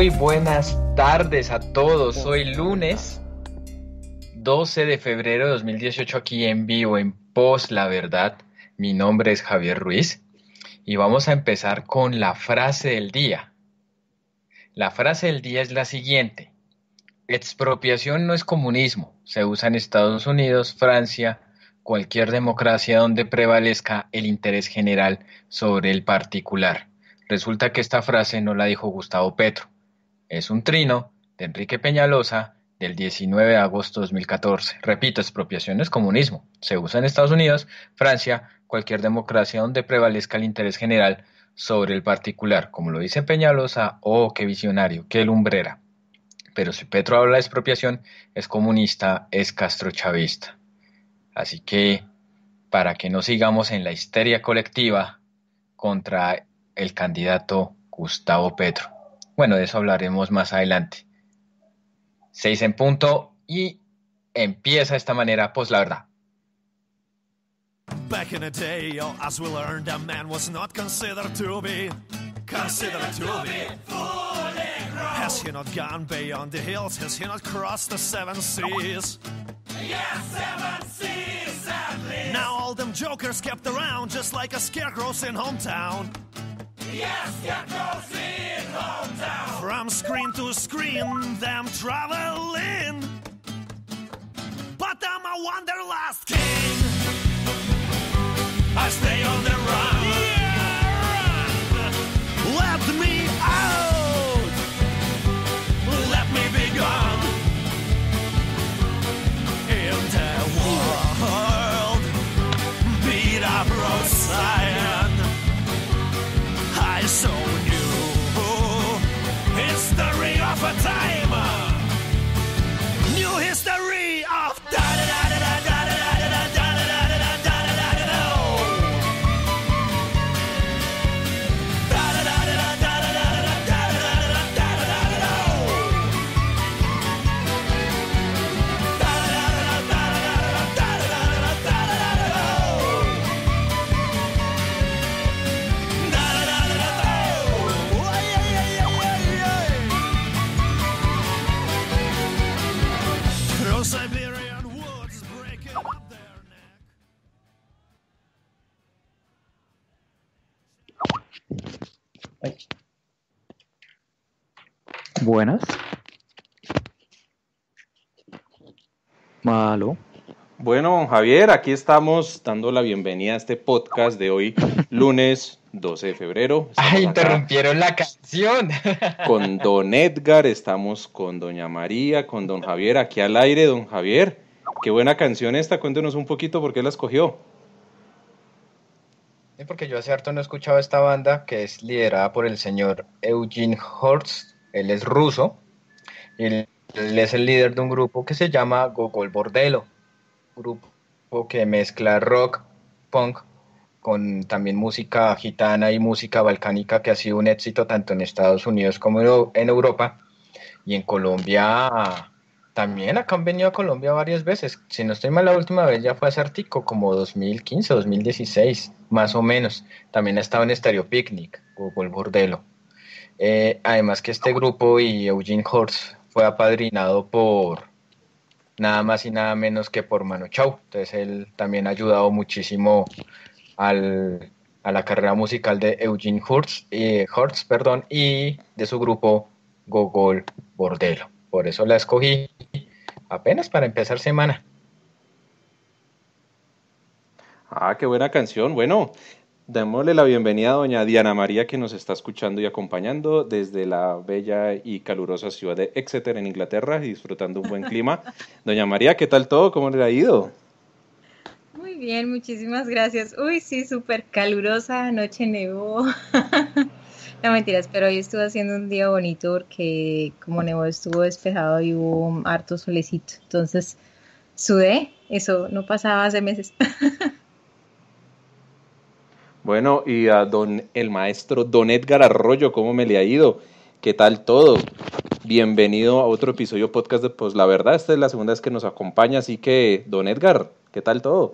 Muy buenas tardes a todos. Hoy lunes 12 de febrero de 2018 aquí en vivo en Post La Verdad. Mi nombre es Javier Ruiz y vamos a empezar con la frase del día. La frase del día es la siguiente. Expropiación no es comunismo. Se usa en Estados Unidos, Francia, cualquier democracia donde prevalezca el interés general sobre el particular. Resulta que esta frase no la dijo Gustavo Petro, es un trino de Enrique Peñalosa del 19 de agosto de 2014. Repito, expropiación es comunismo. Se usa en Estados Unidos, Francia, cualquier democracia donde prevalezca el interés general sobre el particular, como lo dice Peñalosa, oh, qué visionario, qué lumbrera. Pero si Petro habla de expropiación, es comunista, es castrochavista. Así que, para que no sigamos en la histeria colectiva contra el candidato Gustavo Petro. Bueno, de eso hablaremos más adelante. Seis en punto y empieza de esta manera, pues la verdad. Back in the day, oh, as we learned, a man was not considered to be considered to be fully Has he not gone beyond the hills? Has he not crossed the seven seas? Yes, seven seas at least. Now all them jokers kept around, just like a scarecrow in hometown. From screen to screen, them traveling. But I'm a wanderlust king. I stay on the run. Yeah, run. Let me out. of a time. New history of time. Buenas. Malo. Bueno, Javier, aquí estamos dando la bienvenida a este podcast de hoy, lunes 12 de febrero. ¡Ay, interrumpieron la canción! Con don Edgar, estamos con doña María, con don Javier, aquí al aire, don Javier. Qué buena canción esta, cuéntenos un poquito por qué la escogió. Sí, porque yo hace harto no he escuchado esta banda que es liderada por el señor Eugene Horst, él es ruso, y él, es el líder de un grupo que se llama Gogol Bordelo, grupo que mezcla rock, punk, con también música gitana y música balcánica que ha sido un éxito tanto en Estados Unidos como en Europa y en Colombia también acá han venido a Colombia varias veces. Si no estoy mal, la última vez ya fue a Sartico, como 2015, 2016, más o menos. También ha estado en Stereo Picnic, Google Bordelo. Eh, además que este grupo y Eugene Horst fue apadrinado por nada más y nada menos que por Mano Chau Entonces él también ha ayudado muchísimo a la carrera musical de Eugene Hortz, eh, perdón, y de su grupo Gogol Bordelo. Por eso la escogí apenas para empezar semana. Ah, qué buena canción. Bueno, démosle la bienvenida a doña Diana María que nos está escuchando y acompañando desde la bella y calurosa ciudad de Exeter en Inglaterra y disfrutando un buen clima. Doña María, ¿qué tal todo? ¿Cómo le ha ido? Muy bien, muchísimas gracias. Uy, sí, súper calurosa, anoche nevó. No mentiras, pero hoy estuve haciendo un día bonito porque como nevó estuvo despejado y hubo un harto solecito. Entonces sudé, eso no pasaba hace meses. Bueno, y a don el maestro Don Edgar Arroyo, ¿cómo me le ha ido? ¿Qué tal todo? Bienvenido a otro episodio podcast de Pues la verdad, esta es la segunda vez que nos acompaña, así que Don Edgar, ¿qué tal todo?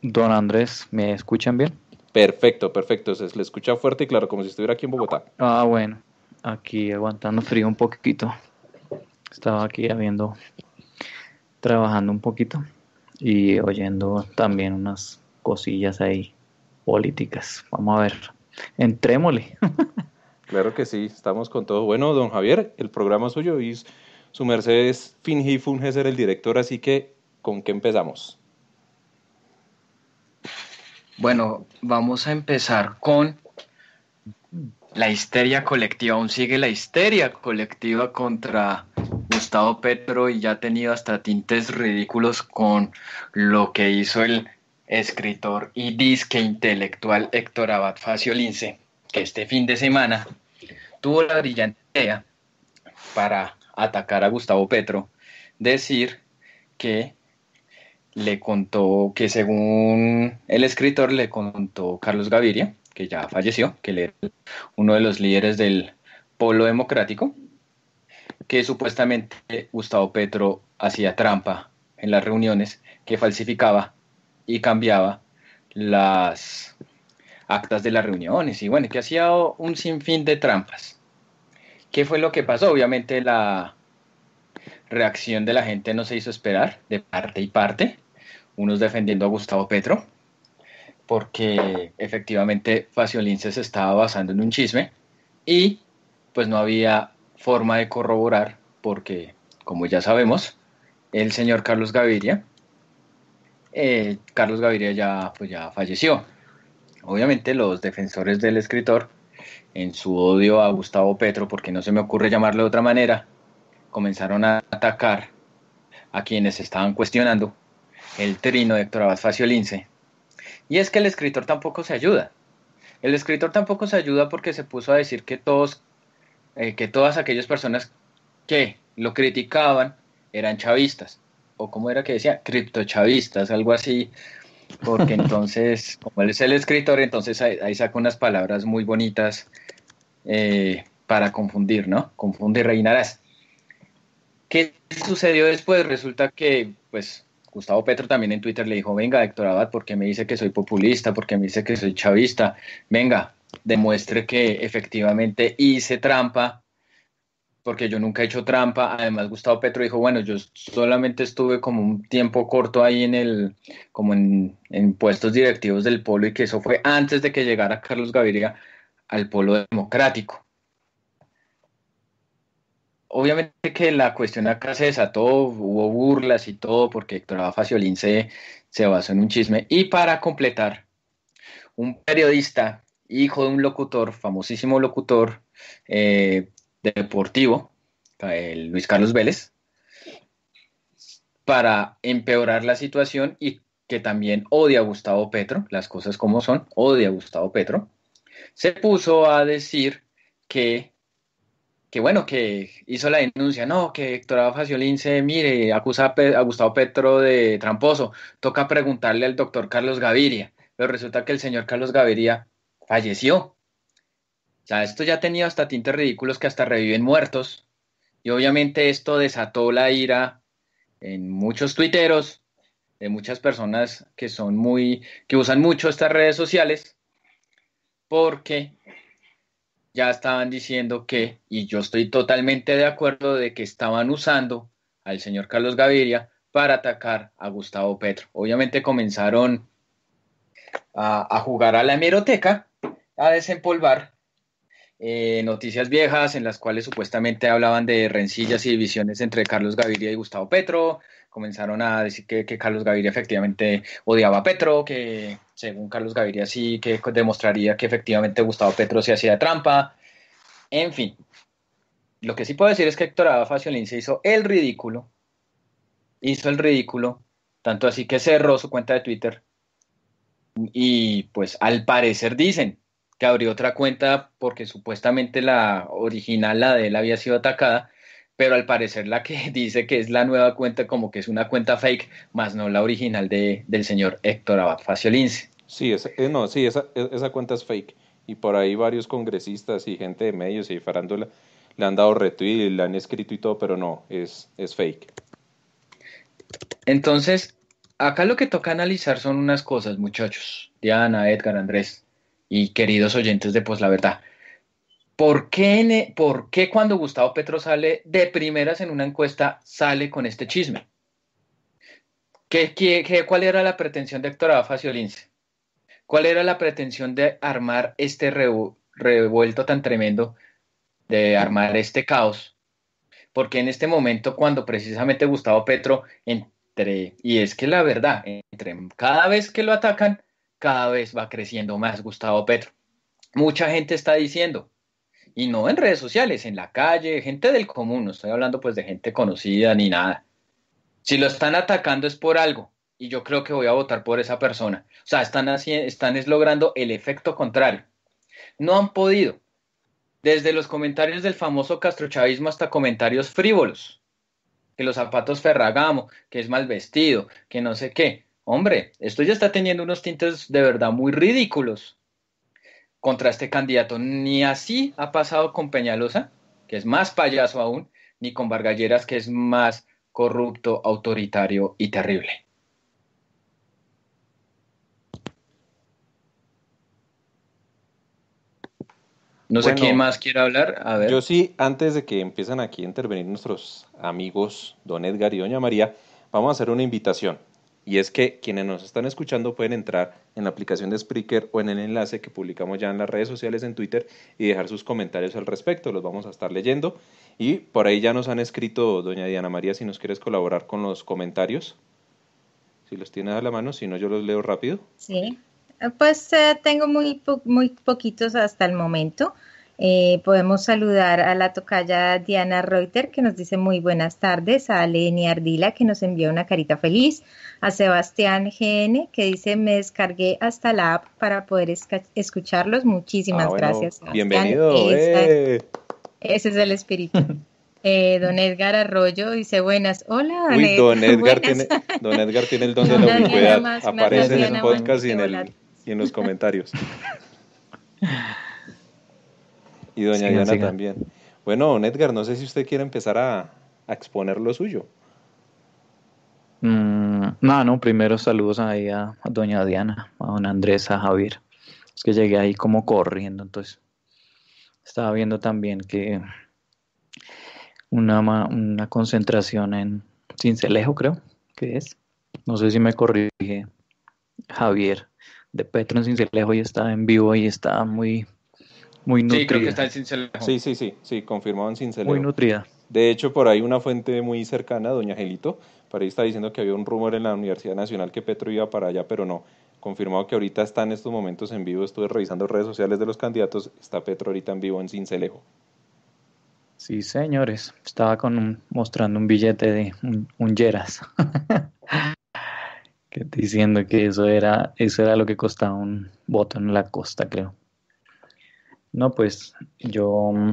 Don Andrés, ¿me escuchan bien? Perfecto, perfecto. Se le escucha fuerte y claro, como si estuviera aquí en Bogotá. Ah, bueno. Aquí aguantando frío un poquito. Estaba aquí habiendo, trabajando un poquito y oyendo también unas cosillas ahí políticas. Vamos a ver. Entrémosle. claro que sí, estamos con todo. Bueno, don Javier, el programa suyo y su merced es fingir funge ser el director, así que ¿con qué empezamos? Bueno, vamos a empezar con la histeria colectiva. Aún sigue la histeria colectiva contra Gustavo Petro y ya ha tenido hasta tintes ridículos con lo que hizo el escritor y disque intelectual Héctor Abad Lince, que este fin de semana tuvo la brillante idea para atacar a Gustavo Petro, decir que le contó que según el escritor le contó Carlos Gaviria, que ya falleció, que él era uno de los líderes del polo democrático, que supuestamente Gustavo Petro hacía trampa en las reuniones, que falsificaba y cambiaba las actas de las reuniones y bueno, que hacía un sinfín de trampas. ¿Qué fue lo que pasó? Obviamente la reacción de la gente no se hizo esperar de parte y parte unos defendiendo a Gustavo Petro, porque efectivamente Faciolince se estaba basando en un chisme y pues no había forma de corroborar porque, como ya sabemos, el señor Carlos Gaviria, eh, Carlos Gaviria ya, pues ya falleció. Obviamente los defensores del escritor, en su odio a Gustavo Petro, porque no se me ocurre llamarlo de otra manera, comenzaron a atacar a quienes estaban cuestionando el trino de Héctor Lince. Y es que el escritor tampoco se ayuda. El escritor tampoco se ayuda porque se puso a decir que todos, eh, que todas aquellas personas que lo criticaban eran chavistas. O como era que decía, criptochavistas, algo así. Porque entonces, como él es el escritor, entonces ahí, saca unas palabras muy bonitas eh, para confundir, ¿no? Confunde y reinarás. ¿Qué sucedió después? Resulta que, pues, Gustavo Petro también en Twitter le dijo, venga, Héctor Abad, porque me dice que soy populista, porque me dice que soy chavista, venga, demuestre que efectivamente hice trampa, porque yo nunca he hecho trampa. Además, Gustavo Petro dijo, bueno, yo solamente estuve como un tiempo corto ahí en el, como en, en puestos directivos del polo y que eso fue antes de que llegara Carlos Gaviria al polo democrático obviamente que la cuestión acá se desató, hubo burlas y todo, porque Héctor Faciolín se, se basó en un chisme. Y para completar, un periodista, hijo de un locutor, famosísimo locutor eh, deportivo, Luis Carlos Vélez, para empeorar la situación y que también odia a Gustavo Petro, las cosas como son, odia a Gustavo Petro, se puso a decir que que bueno, que hizo la denuncia, no, que Héctor Faciolín se mire, acusa a, Gustavo Petro de tramposo, toca preguntarle al doctor Carlos Gaviria, pero resulta que el señor Carlos Gaviria falleció. O sea, esto ya tenía hasta tintes ridículos que hasta reviven muertos, y obviamente esto desató la ira en muchos tuiteros, de muchas personas que son muy, que usan mucho estas redes sociales, porque ya estaban diciendo que, y yo estoy totalmente de acuerdo de que estaban usando al señor Carlos Gaviria para atacar a Gustavo Petro. Obviamente comenzaron a, jugar a la hemeroteca, a desempolvar eh, noticias viejas en las cuales supuestamente hablaban de rencillas y divisiones entre Carlos Gaviria y Gustavo Petro. Comenzaron a decir que, que Carlos Gaviria efectivamente odiaba a Petro, que según Carlos Gaviria, sí que demostraría que efectivamente Gustavo Petro se hacía trampa. En fin, lo que sí puedo decir es que Héctor Abad se hizo el ridículo, hizo el ridículo, tanto así que cerró su cuenta de Twitter y pues al parecer dicen que abrió otra cuenta porque supuestamente la original, la de él, había sido atacada pero al parecer la que dice que es la nueva cuenta como que es una cuenta fake, más no la original de, del señor Héctor Abad Faciolince. Sí, esa, eh, no, sí e, esa, cuenta es fake y por ahí varios congresistas y gente de medios y farándula le han dado retweet, le han escrito y todo, pero no, es, es fake. Entonces, acá lo que toca analizar son unas cosas, muchachos, Diana, Edgar, Andrés y queridos oyentes de Pues la Verdad. E, ¿Por qué, cuando Gustavo Petro sale de primeras en una encuesta sale con este chisme? cuál era la pretensión de Héctor Abafacio Lince? ¿Cuál era la pretensión de armar este revuelto tan tremendo, de armar este caos? Porque en este momento, cuando precisamente Gustavo Petro, entre, y es que la verdad, cada vez que lo atacan, cada vez va creciendo más Gustavo Petro. Mucha gente está diciendo, y no en redes sociales, en la calle, gente del común, no estoy hablando pues de gente conocida ni nada. Si lo están atacando es por algo y yo creo que voy a votar por esa persona. O sea, están, están logrando el efecto contrario. No han podido. Desde los comentarios del famoso castrochavismo hasta comentarios frívolos. Que los zapatos Ferragamo, que es mal vestido, que no sé qué. Hombre, esto ya está teniendo unos tintes de verdad muy ridículos contra este candidato. Ni así ha pasado con Peñalosa, que es más payaso aún, ni con Vargalleras, que es más corrupto, autoritario y terrible. No sé quién más quiere hablar. A ver. Yo sí, antes de que empiecen aquí a intervenir nuestros amigos, don Edgar y doña María, vamos a hacer una invitación. Y es que quienes nos están escuchando pueden entrar en la aplicación de Spreaker o en el enlace que publicamos ya en las redes sociales en Twitter y dejar sus comentarios al respecto. Los vamos a estar leyendo. Y por ahí ya nos han escrito, doña Diana María, si nos quieres colaborar con los comentarios. Si los tienes a la mano, si no, yo los leo rápido. Sí, eh, pues eh, tengo muy, muy poquitos hasta el momento. Eh, podemos saludar a la tocaya Diana Reuter, que nos dice muy buenas tardes, a Leni Ardila, que nos envió una carita feliz, a Sebastián GN, que dice, me descargué hasta la app para poder escucharlos. Muchísimas ah, gracias. Bienvenido. Eh. Ese es el espíritu. Eh, don Edgar Arroyo dice buenas, hola. Don tiene, don Edgar tiene el don de la ubicuidad. Aparece en el podcast en, y en los comentarios. Y doña Diana también. Bueno, don Edgar, no sé si usted quiere empezar a, exponer lo suyo. Mm, no, no, primero saludos ahí a, doña Diana, a don Andrés, a Javier. Es que llegué ahí como corriendo, entonces estaba viendo también que una, una concentración en Cincelejo, creo que es. No sé si me corrige Javier de Petro en Cincelejo y estaba en vivo y está muy muy nutrida. Sí, creo que está en Sí, sí, sí, confirmado en Cincelejo. Muy nutrida. De hecho, por ahí una fuente muy cercana, doña Gelito, por ahí está diciendo que había un rumor en la Universidad Nacional que Petro iba para allá, pero no. Confirmado que ahorita está en estos momentos en vivo, estuve revisando redes sociales de los candidatos, está Petro ahorita en vivo en Cincelejo. Sí, señores, estaba con mostrando un billete de un, Yeras. diciendo que eso era, eso era lo que costaba un voto en la costa, creo. No, pues yo, mm,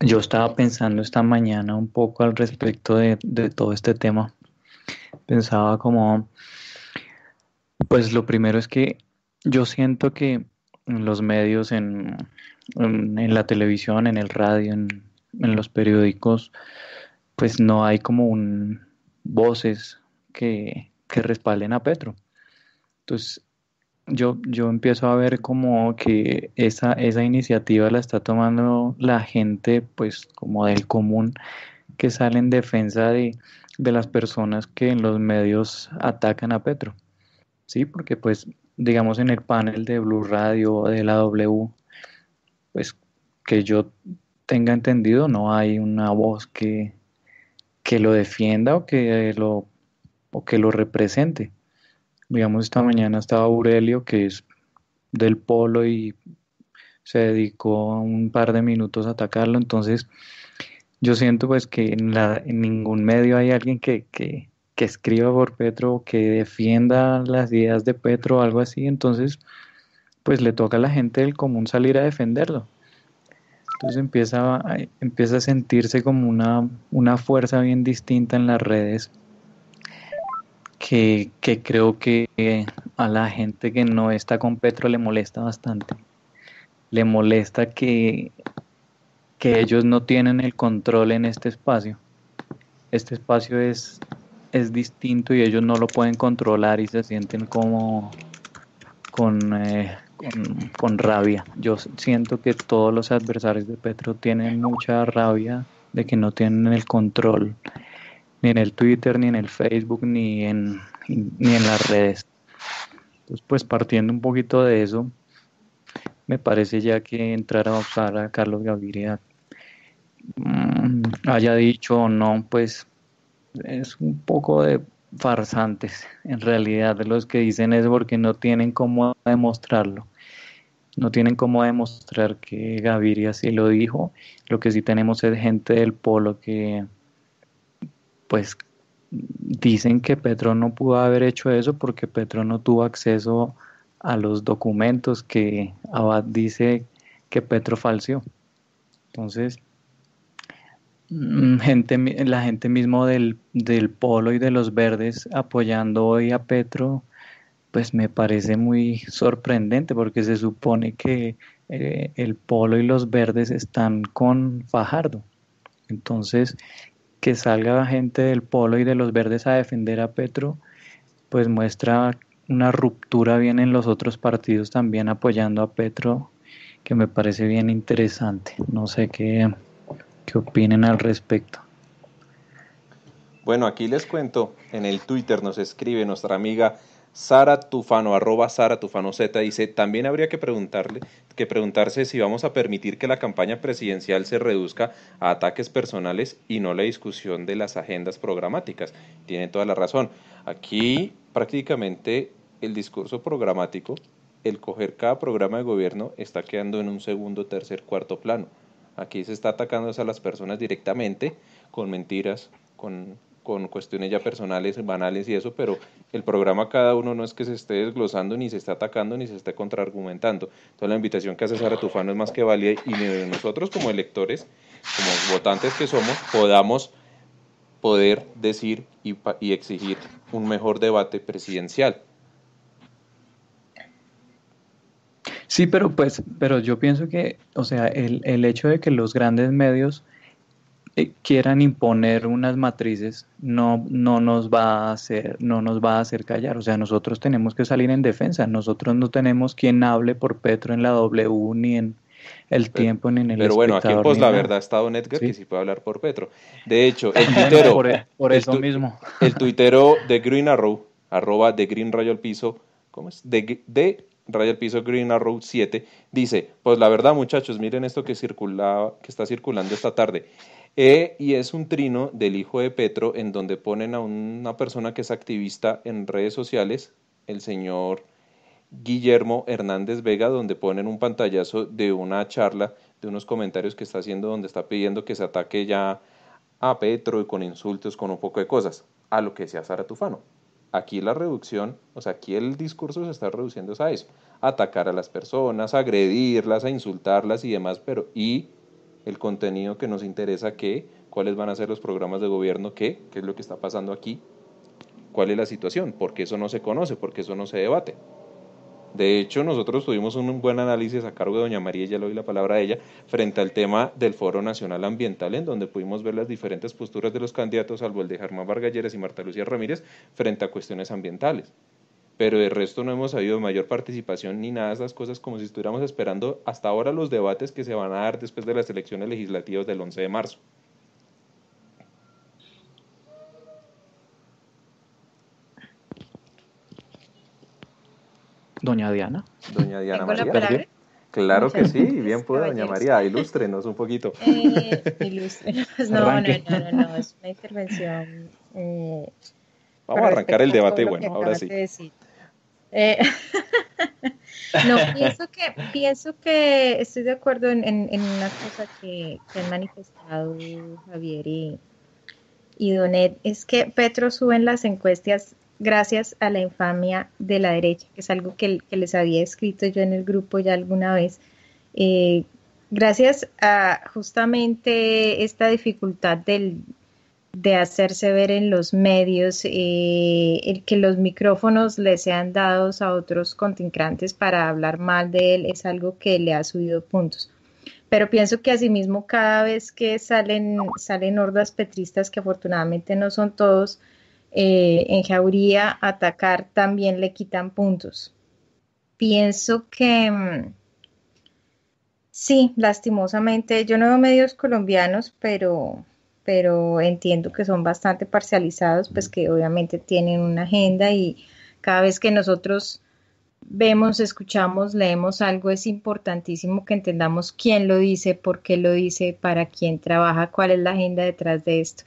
yo estaba pensando esta mañana un poco al respecto de, todo este tema. Pensaba como, pues lo primero es que yo siento que en los medios, en, la televisión, en el radio, en, los periódicos, pues no hay como un voces que, que respalden a Petro. Entonces, yo, empiezo a ver como que esa, iniciativa la está tomando la gente, pues como del común, que sale en defensa de, las personas que en los medios atacan a Petro. Sí, porque pues digamos en el panel de Blue Radio, de la W, pues que yo tenga entendido, no hay una voz que, que lo defienda o que lo, o que lo represente. Digamos, esta mañana estaba Aurelio, que es del polo y se dedicó un par de minutos a atacarlo. Entonces, yo siento pues que en, en ningún medio hay alguien que, escriba por Petro que defienda las ideas de Petro o algo así. Entonces, pues le toca a la gente del común salir a defenderlo. Entonces empieza, empieza a sentirse como una, una fuerza bien distinta en las redes que, creo que eh, a la gente que no está con Petro le molesta bastante. Le molesta que, que ellos no tienen el control en este espacio. Este espacio es, es distinto y ellos no lo pueden controlar y se sienten como con, eh, con, rabia. Yo siento que todos los adversarios de Petro tienen mucha rabia de que no tienen el control ni en el Twitter, ni en el Facebook, ni en, ni en las redes. Entonces, pues partiendo un poquito de eso, me parece ya que entrar a a Carlos Gaviria mm, haya dicho o no, pues es un poco de farsantes. En realidad, los que dicen es porque no tienen cómo demostrarlo. No tienen cómo demostrar que Gaviria sí lo dijo. Lo que sí tenemos es gente del polo que pues dicen que Petro no pudo haber hecho eso porque Petro no tuvo acceso a los documentos que Abad dice que Petro falseó. Entonces, mm, la gente mismo del, Polo y de los Verdes apoyando hoy a Petro, pues me parece muy sorprendente porque se supone que eh, el Polo y los Verdes están con Fajardo. Entonces, que salga gente del Polo y de los Verdes a defender a Petro, pues muestra una ruptura bien en los otros partidos también apoyando a Petro, que me parece bien interesante. No sé qué, qué opinen al respecto. Bueno, aquí les cuento, en el Twitter nos escribe nuestra amiga Sara Tufano, arroba Sara Tufano Z, dice, también habría que, preguntarle, que preguntarse si vamos a permitir que la campaña presidencial se reduzca a ataques personales y no la discusión de las agendas programáticas. Tiene toda la razón. Aquí prácticamente el discurso programático, el coger cada programa de gobierno, está quedando en un segundo, tercer, cuarto plano. Aquí se está atacando a las personas directamente con mentiras, con con cuestiones ya personales, banales y eso, pero el programa cada uno no es que se esté desglosando, ni se esté atacando, ni se esté contraargumentando. Entonces la invitación que hace Sara Tufano es más que válida y nosotros como electores, como votantes que somos, podamos poder decir y, y exigir un mejor debate presidencial. Sí, pero pues, pero yo pienso que, o sea, el, el hecho de que los grandes medios quieran imponer unas matrices no, no, nos va a hacer, no nos va a hacer callar. O sea, nosotros tenemos que salir en defensa. Nosotros no tenemos quien hable por Petro en la W ni en el tiempo ni en el Pero bueno, aquí pues la verdad ha estado Edgar que sí puede hablar por Petro. De hecho, el tuitero... E, por, eso mismo. El tuitero de Green Arrow, arroba de Green Rayo al Piso, ¿cómo es? De, de al Piso Green Arrow 7, dice, pues la verdad muchachos, miren esto que, circulaba que está circulando esta tarde. E, y es un trino del hijo de Petro en donde ponen a una persona que es activista en redes sociales, el señor Guillermo Hernández Vega, donde ponen un pantallazo de una charla, de unos comentarios que está haciendo, donde está pidiendo que se ataque ya a Petro y con insultos, con un poco de cosas, a lo que sea Sara Tufano. Aquí la reducción, o sea, aquí el discurso se está reduciendo a eso, atacar a las personas, agredirlas, a insultarlas y demás, pero y el contenido que nos interesa, qué, cuáles van a ser los programas de gobierno, qué, qué es lo que está pasando aquí, cuál es la situación, porque eso no se conoce, porque eso no se debate. De hecho, nosotros tuvimos un buen análisis a cargo de doña María, ya le doy la palabra a ella, frente al tema del Foro Nacional Ambiental, en donde pudimos ver las diferentes posturas de los candidatos, salvo el de Germán Vargalleres y Marta Lucía Ramírez, frente a cuestiones ambientales pero de resto no hemos habido mayor participación ni nada de esas cosas como si estuviéramos esperando hasta ahora los debates que se van a dar después de las elecciones legislativas del 11 de marzo. Doña Diana. Doña Diana María. claro que sí, bien puede, doña María, ilústrenos un poquito. Eh, ilústrenos, pues no, no, no, no, es una intervención. Eh, Vamos a arrancar el debate, bueno, ahora sí. Eh, no, pienso que, pienso que estoy de acuerdo en, una cosa que, han manifestado Javier y, Donet, es que Petro sube en las encuestas gracias a la infamia de la derecha, que es algo que, les había escrito yo en el grupo ya alguna vez. Eh, gracias a justamente esta dificultad del, de hacerse ver en los medios, eh, el que los micrófonos le sean dados a otros contincrantes para hablar mal de él es algo que le ha subido puntos. Pero pienso que asimismo cada vez que salen, salen hordas petristas, que afortunadamente no son todos, eh, en Jauría atacar también le quitan puntos. Pienso que... Mm, sí, lastimosamente, yo no veo medios colombianos, pero pero entiendo que son bastante parcializados, pues que obviamente tienen una agenda y cada vez que nosotros vemos, escuchamos, leemos algo, es importantísimo que entendamos quién lo dice, por qué lo dice, para quién trabaja, cuál es la agenda detrás de esto.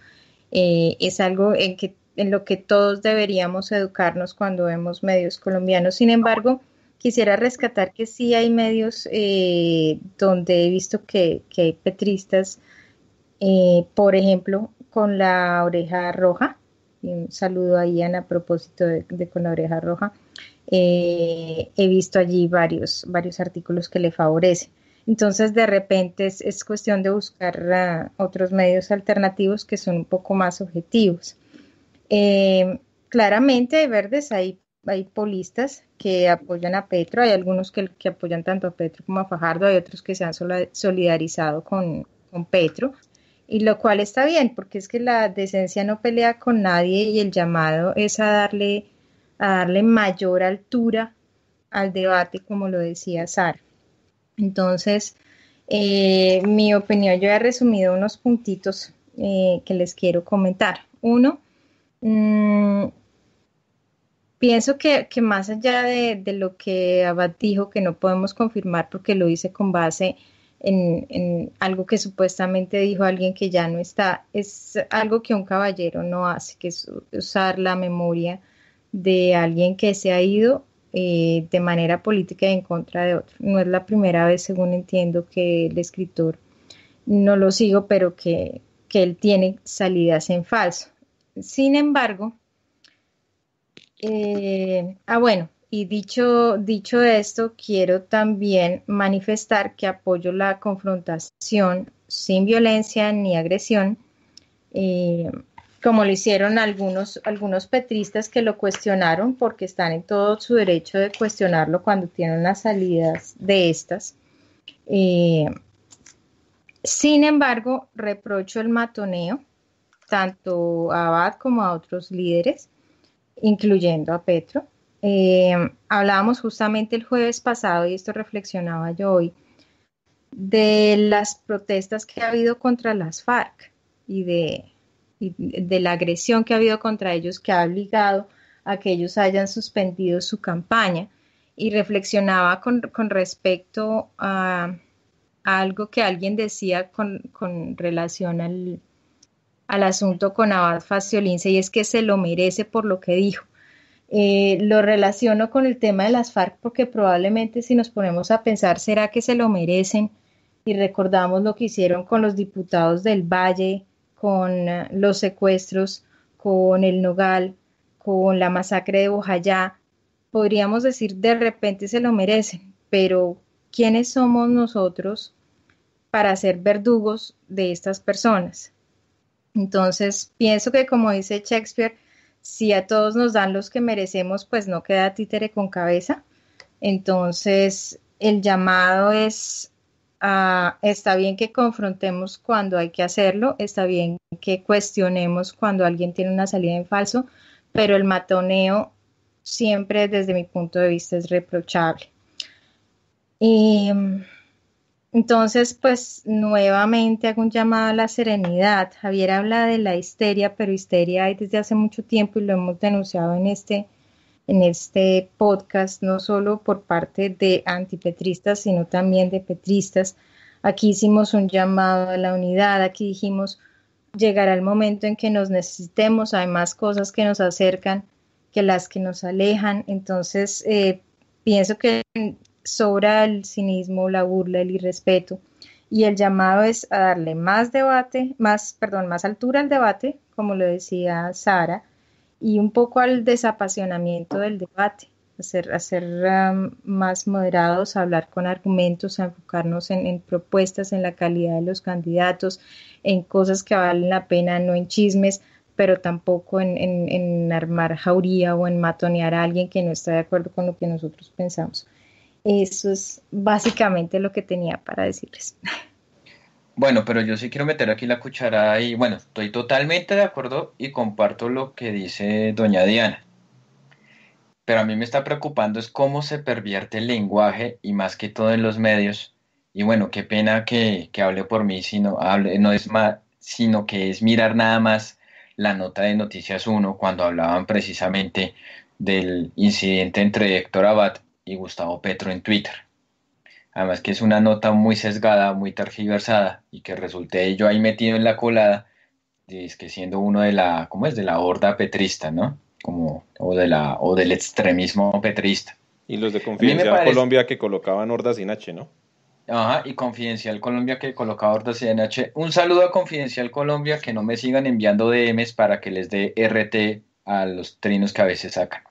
Eh, es algo en, que, lo que todos deberíamos educarnos cuando vemos medios colombianos. Sin embargo, quisiera rescatar que sí hay medios eh, donde he visto que hay petristas eh, por ejemplo, con la oreja roja, un saludo a Ian a propósito de, con la oreja roja, eh, he visto allí varios, varios artículos que le favorecen. Entonces, de repente es, cuestión de buscar ah, otros medios alternativos que son un poco más objetivos. Eh, claramente hay verdes, hay, hay polistas que apoyan a Petro, hay algunos que, que, apoyan tanto a Petro como a Fajardo, hay otros que se han solidarizado con, con Petro, y lo cual está bien, porque es que la decencia no pelea con nadie y el llamado es a darle, a darle mayor altura al debate, como lo decía Sara. Entonces, eh, mi opinión, yo he resumido unos puntitos eh, que les quiero comentar. Uno, mm, pienso que, más allá de, lo que Abad dijo, que no podemos confirmar porque lo hice con base en, algo que supuestamente dijo alguien que ya no está. Es algo que un caballero no hace, que es usar la memoria de alguien que se ha ido eh, de manera política en contra de otro. No es la primera vez, según entiendo, que el escritor, no lo sigo, pero que, él tiene salidas en falso. Sin embargo, eh, ah, bueno, y dicho, esto, quiero también manifestar que apoyo la confrontación sin violencia ni agresión, eh, como lo hicieron algunos, algunos petristas que lo cuestionaron, porque están en todo su derecho de cuestionarlo cuando tienen las salidas de estas. Eh, sin embargo, reprocho el matoneo, tanto a Abad como a otros líderes, incluyendo a Petro eh, hablábamos justamente el jueves pasado, y esto reflexionaba yo hoy, de las protestas que ha habido contra las FARC y de, la agresión que ha habido contra ellos que ha obligado a que ellos hayan suspendido su campaña. Y reflexionaba con, respecto a, algo que alguien decía con, relación al, al asunto con Abad Faciolince y es que se lo merece por lo que dijo. Eh, lo relaciono con el tema de las FARC porque probablemente si nos ponemos a pensar, ¿será que se lo merecen? Y recordamos lo que hicieron con los diputados del Valle, con eh, los secuestros, con el Nogal, con la masacre de Bojayá. Podríamos decir, de repente se lo merecen, pero ¿quiénes somos nosotros para ser verdugos de estas personas? Entonces, pienso que como dice Shakespeare, si a todos nos dan los que merecemos, pues no queda títere con cabeza. Entonces, el llamado es, está bien que confrontemos cuando hay que hacerlo, está bien que cuestionemos cuando alguien tiene una salida en falso, pero el matoneo siempre desde mi punto de vista es reprochable. Y, mm, entonces, pues nuevamente hago un llamado a la serenidad. Javier habla de la histeria, pero histeria hay desde hace mucho tiempo y lo hemos denunciado en este, en este podcast, no solo por parte de antipetristas, sino también de petristas. Aquí hicimos un llamado a la unidad, aquí dijimos, llegará el momento en que nos necesitemos, hay más cosas que nos acercan que las que nos alejan. Entonces, eh, pienso que sobra el cinismo, la burla, el irrespeto. Y el llamado es a darle más debate, más, perdón, más altura al debate, como lo decía Sara, y un poco al desapasionamiento del debate, hacer, ser um, más moderados, hablar con argumentos, a enfocarnos en, propuestas, en la calidad de los candidatos, en cosas que valen la pena, no en chismes, pero tampoco en, en, en armar jauría o en matonear a alguien que no está de acuerdo con lo que nosotros pensamos. Eso es básicamente lo que tenía para decirles. Bueno, pero yo sí quiero meter aquí la cuchara y bueno, estoy totalmente de acuerdo y comparto lo que dice doña Diana. Pero a mí me está preocupando es cómo se pervierte el lenguaje y más que todo en los medios. Y bueno, qué pena que, hable por mí, sino, hable, no es más, sino que es mirar nada más la nota de Noticias 1 cuando hablaban precisamente del incidente entre Héctor Abad y Gustavo Petro en Twitter. Además que es una nota muy sesgada, muy tergiversada y que resulté yo ahí metido en la colada, es que siendo uno de la, ¿cómo es? De la horda petrista, ¿no? Como, o, de la, o del extremismo petrista. Y los de Confidencial Colombia que colocaban hordas sin H, ¿no? Ajá, y Confidencial Colombia que colocaba hordas sin H. Un saludo a Confidencial Colombia, que no me sigan enviando DMs para que les dé RT a los trinos que a veces sacan.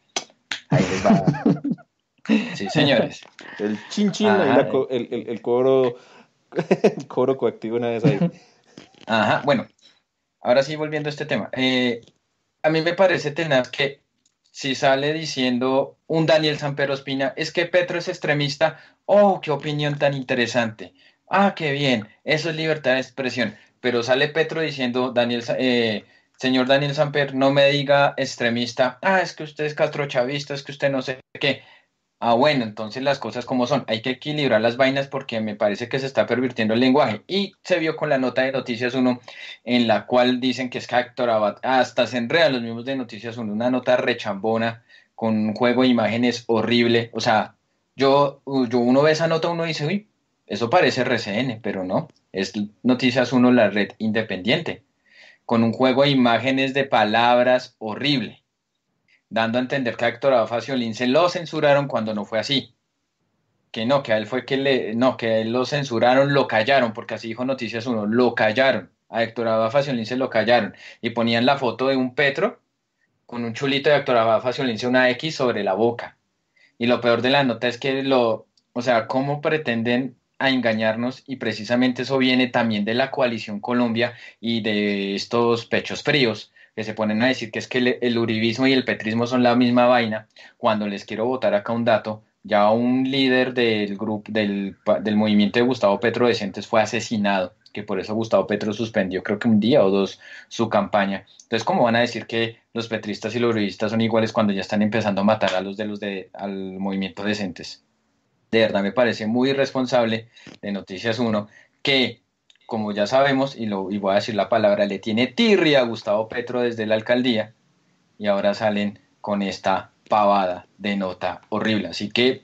Ahí les va. Sí, señores. el chin el, el, el, cobro, el coactivo una vez ahí. Ajá, bueno, ahora sí volviendo a este tema. Eh, a mí me parece tenaz que si sale diciendo un Daniel Samper Ospina, es que Petro es extremista, oh, qué opinión tan interesante, ah, qué bien, eso es libertad de expresión, pero sale Petro diciendo, Daniel, eh, señor Daniel Samper, no me diga extremista, ah, es que usted es castrochavista, es que usted no sé qué, Ah, bueno, entonces las cosas como son, hay que equilibrar las vainas porque me parece que se está pervirtiendo el lenguaje. Y se vio con la nota de Noticias 1 en la cual dicen que es que Abad ah, hasta se enredan los mismos de Noticias 1, una nota rechambona con un juego de imágenes horrible. O sea, yo, yo uno ve esa nota, uno dice, uy, eso parece RCN, pero no, es Noticias 1 la red independiente, con un juego de imágenes de palabras horrible dando a entender que a Héctor Abafacio lo censuraron cuando no fue así. Que no, que a él fue que le, no, que a él lo censuraron, lo callaron, porque así dijo Noticias 1, lo callaron. A Héctor Abafacio Faciolince lo callaron. Y ponían la foto de un Petro con un chulito de Héctor Abafacio Faciolince, una X sobre la boca. Y lo peor de la nota es que lo, o sea, cómo pretenden a engañarnos y precisamente eso viene también de la coalición Colombia y de estos pechos fríos que se ponen a decir que es que el, uribismo y el petrismo son la misma vaina, cuando les quiero votar acá un dato, ya un líder del grupo del, del movimiento de Gustavo Petro Decentes fue asesinado, que por eso Gustavo Petro suspendió creo que un día o dos su campaña. Entonces, ¿cómo van a decir que los petristas y los uribistas son iguales cuando ya están empezando a matar a los de los de al movimiento Decentes? De verdad me parece muy irresponsable de Noticias 1 que como ya sabemos, y, lo, voy a decir la palabra, le tiene tirria a Gustavo Petro desde la alcaldía y ahora salen con esta pavada de nota horrible. Así que,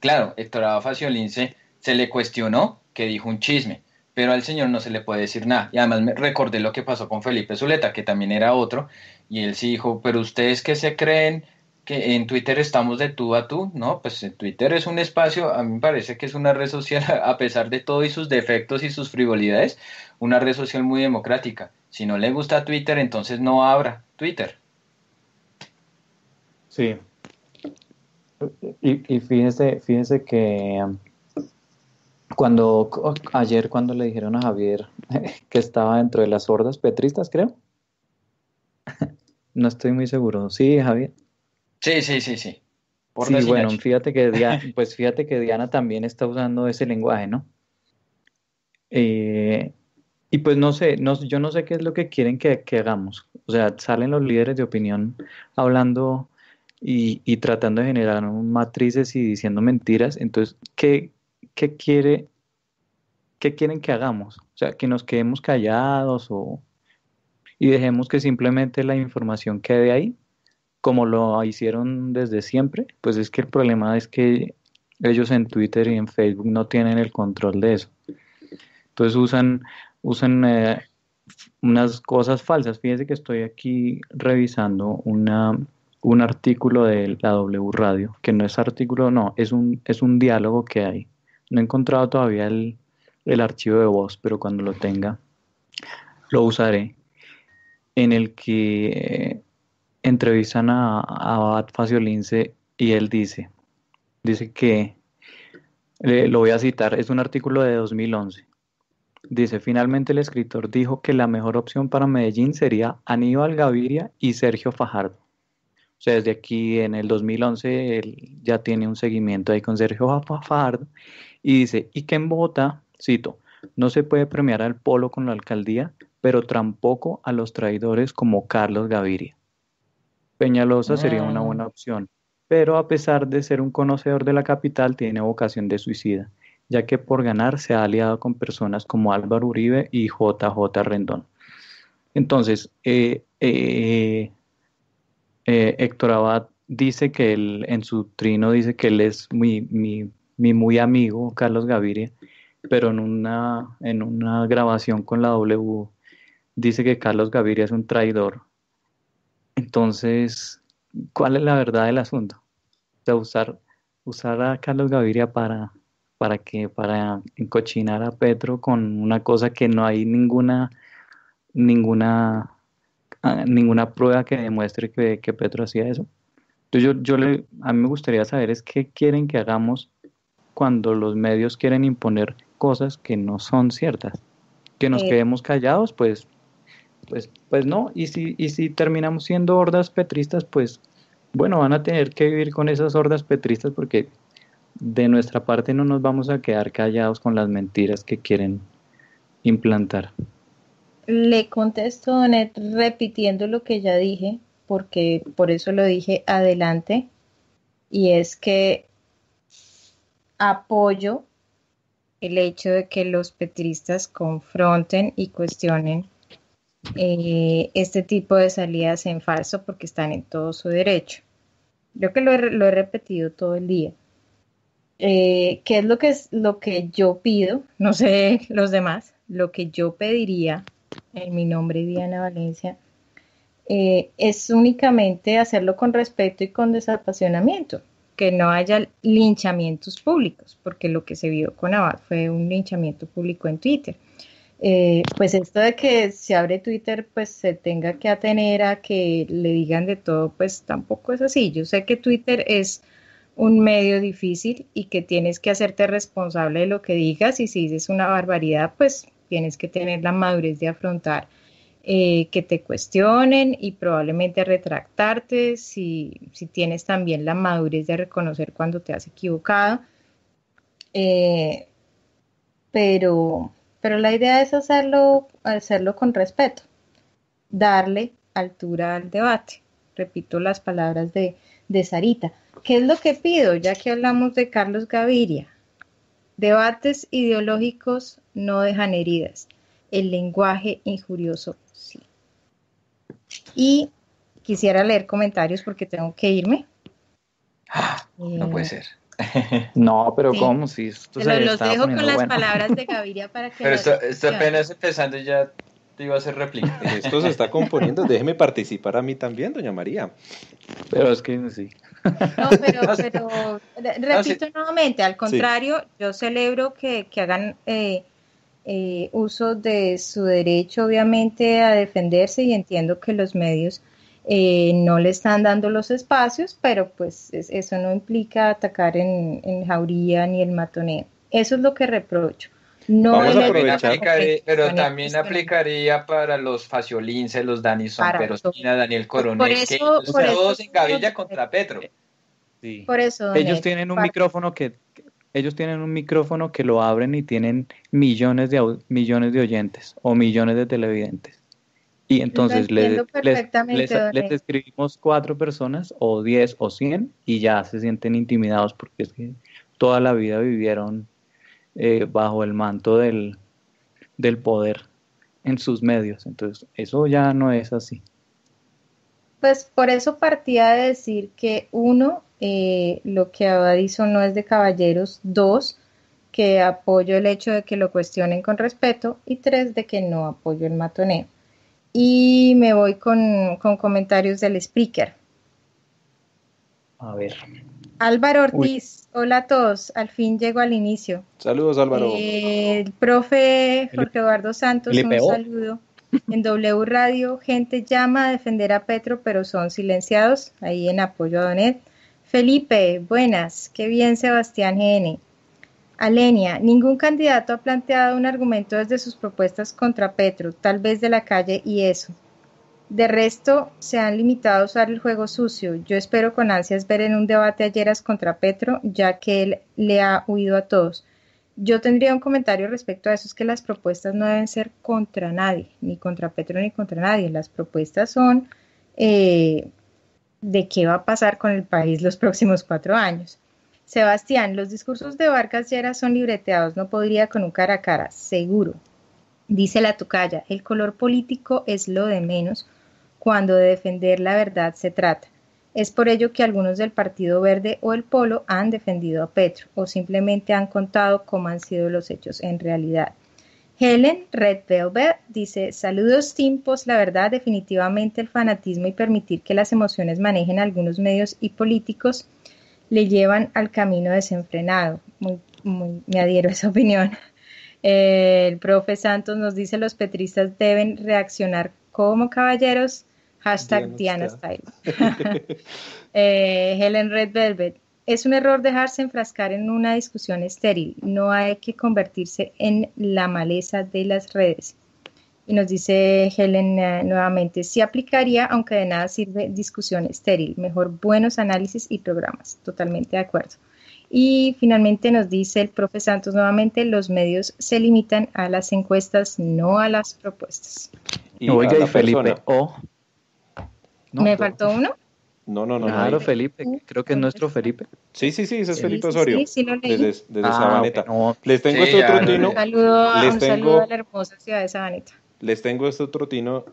claro, Héctor Faciolince se le cuestionó que dijo un chisme, pero al señor no se le puede decir nada. Y además me recordé lo que pasó con Felipe Zuleta, que también era otro, y él sí dijo, pero ustedes que se creen que en Twitter estamos de tú a tú, ¿no? Pues en eh, Twitter es un espacio, a mí me parece que es una red social, a pesar de todo y sus defectos y sus frivolidades, una red social muy democrática. Si no le gusta Twitter, entonces no abra Twitter. Sí. Y, fíjense, fíjense que um, cuando ayer cuando le dijeron a Javier que estaba dentro de las hordas petristas, creo. No estoy muy seguro. Sí, Javier. Sí, sí, sí, sí. Por sí, bueno, fíjate que, Diana, pues fíjate que Diana también está usando ese lenguaje, ¿no? Eh, y pues no sé, no, yo no sé qué es lo que quieren que, hagamos. O sea, salen los líderes de opinión hablando y, tratando de generar matrices y diciendo mentiras. Entonces, ¿qué, quiere, qué quieren que hagamos? O sea, que nos quedemos callados y dejemos que simplemente la información quede ahí como lo hicieron desde siempre, pues es que el problema es que ellos en Twitter y en Facebook no tienen el control de eso. Entonces usan, usan eh, unas cosas falsas. Fíjense que estoy aquí revisando una, un artículo de la W Radio, que no es artículo, no, es un, es un diálogo que hay. No he encontrado todavía el, el archivo de voz, pero cuando lo tenga, lo usaré. En el que eh, entrevistan a, Abad Faciolince y él dice, dice que, lo voy a citar, es un artículo de 2011. Dice, finalmente el escritor dijo que la mejor opción para Medellín sería Aníbal Gaviria y Sergio Fajardo. O sea, desde aquí en el 2011 él ya tiene un seguimiento ahí con Sergio Fajardo y dice, y que en Bogotá, cito, no se puede premiar al polo con la alcaldía, pero tampoco a los traidores como Carlos Gaviria. Peñalosa sería una ah. buena opción, pero a pesar de ser un conocedor de la capital, tiene vocación de suicida, ya que por ganar se ha aliado con personas como Álvaro Uribe y JJ Rendón. Entonces, eh, eh, eh, Héctor Abad dice que él, en su trino, dice que él es mi, muy amigo, Carlos Gaviria, pero en una, en una grabación con la W dice que Carlos Gaviria es un traidor entonces, ¿cuál es la verdad del asunto? De usar, usar a Carlos Gaviria para, para, que, para encochinar a Petro con una cosa que no hay ninguna, ninguna, ah, ninguna prueba que demuestre que, Petro hacía eso. Entonces, yo, yo le, a mí me gustaría saber es qué quieren que hagamos cuando los medios quieren imponer cosas que no son ciertas. Que nos eh, quedemos callados, pues pues, pues, no, y si, y si terminamos siendo hordas petristas, pues bueno, van a tener que vivir con esas hordas petristas porque de nuestra parte no nos vamos a quedar callados con las mentiras que quieren implantar. Le contesto, Donet, repitiendo lo que ya dije, porque por eso lo dije adelante, y es que apoyo el hecho de que los petristas confronten y cuestionen eh, este tipo de salidas en falso porque están en todo su derecho. Yo que lo he, repetido todo el día. Eh, ¿Qué es lo que, es lo que yo pido? No sé los demás, lo que yo pediría en mi nombre Diana Valencia eh, es únicamente hacerlo con respeto y con desapasionamiento, que no haya linchamientos públicos, porque lo que se vio con Abad fue un linchamiento público en Twitter. Eh, pues esto de que se abre Twitter, pues se tenga que atener a que le digan de todo, pues tampoco es así. Yo sé que Twitter es un medio difícil y que tienes que hacerte responsable de lo que digas y si dices una barbaridad, pues tienes que tener la madurez de afrontar eh, que te cuestionen y probablemente retractarte si, si, tienes también la madurez de reconocer cuando te has equivocado. Eh, pero pero la idea es hacerlo, hacerlo con respeto, darle altura al debate. Repito las palabras de, de Sarita. ¿Qué es lo que pido, ya que hablamos de Carlos Gaviria? Debates ideológicos no dejan heridas. El lenguaje injurioso sí. Y quisiera leer comentarios porque tengo que irme. Ah, no puede ser. No, pero ¿cómo? Si esto pero los dejo con las palabras de Gaviria para que. Pero esto, apenas empezando y ya te iba a hacer réplica. Esto se está componiendo, déjeme participar a mí también, doña María. Pero es que sí. No, pero, pero ah, repito nuevamente, al contrario, yo celebro que, que hagan eh, eh, uso de su derecho, obviamente, a defenderse y entiendo que los medios eh, no le están dando los espacios, pero pues eso no implica atacar en, jauría ni el matoneo. Eso es lo que reprocho. No Vamos a pero también aplicaría para los Faciolince, los Danison, Perosina, pues Daniel Coronel, por eso, que gavilla contra Petro. ellos tienen un micrófono que, que ellos tienen un micrófono que lo abren y tienen millones de millones de oyentes o millones de televidentes. Y entonces les, les, les, cuatro personas o diez o cien y ya se sienten intimidados porque es que toda la vida vivieron eh, bajo el manto del, poder en sus medios. Entonces eso ya no es así. Pues por eso partía de decir que uno, eh, lo que Abadizo no es de caballeros, dos, que apoyo el hecho de que lo cuestionen con respeto y tres, de que no apoyo el matoneo y me voy con, comentarios del speaker. A ver. Álvaro Ortiz, hola a todos, al fin llego al inicio. Saludos Álvaro. Eh, el profe Jorge Eduardo Santos, un saludo. En W Radio, gente llama a defender a Petro, pero son silenciados, ahí en apoyo a Donet. Felipe, buenas, qué bien Sebastián Gene. Alenia, ningún candidato ha planteado un argumento desde sus propuestas contra Petro, tal vez de la calle y eso. De resto, se han limitado a usar el juego sucio. Yo espero con ansias ver en un debate ayeras contra Petro, ya que él le ha huido a todos. Yo tendría un comentario respecto a eso, es que las propuestas no deben ser contra nadie, ni contra Petro ni contra nadie. Las propuestas son eh, de qué va a pasar con el país los próximos cuatro años. Sebastián, los discursos de Vargas Lleras son libreteados, no podría con un cara a cara, seguro. Dice la Tucaya. el color político es lo de menos cuando de defender la verdad se trata. Es por ello que algunos del Partido Verde o el Polo han defendido a Petro o simplemente han contado cómo han sido los hechos en realidad. Helen Red Velvet dice, saludos Timpos, la verdad definitivamente el fanatismo y permitir que las emociones manejen algunos medios y políticos le llevan al camino desenfrenado. me adhiero a esa opinión. Eh, el profe Santos nos dice los petristas deben reaccionar como caballeros. Hashtag Diana, Style. Eh, Helen Red Velvet. Es un error dejarse enfrascar en una discusión estéril. No hay que convertirse en la maleza de las redes. Y nos dice Helen eh, nuevamente, sí aplicaría, aunque de nada sirve discusión estéril, mejor buenos análisis y programas, totalmente de acuerdo. Y finalmente nos dice el profe Santos nuevamente, los medios se limitan a las encuestas, no a las propuestas. Y Oiga, y Felipe, oh. ¿me faltó pues, uno? No, no, no. Claro, Felipe, creo que es nuestro Felipe. Sí, sí, sí, ese es Felipe Osorio. Sí, sí, lo leí. Desde, esa ah, Sabaneta. Les tengo este otro Un saludo, un saludo a la hermosa ciudad de Sabaneta. Les tengo este otro trino,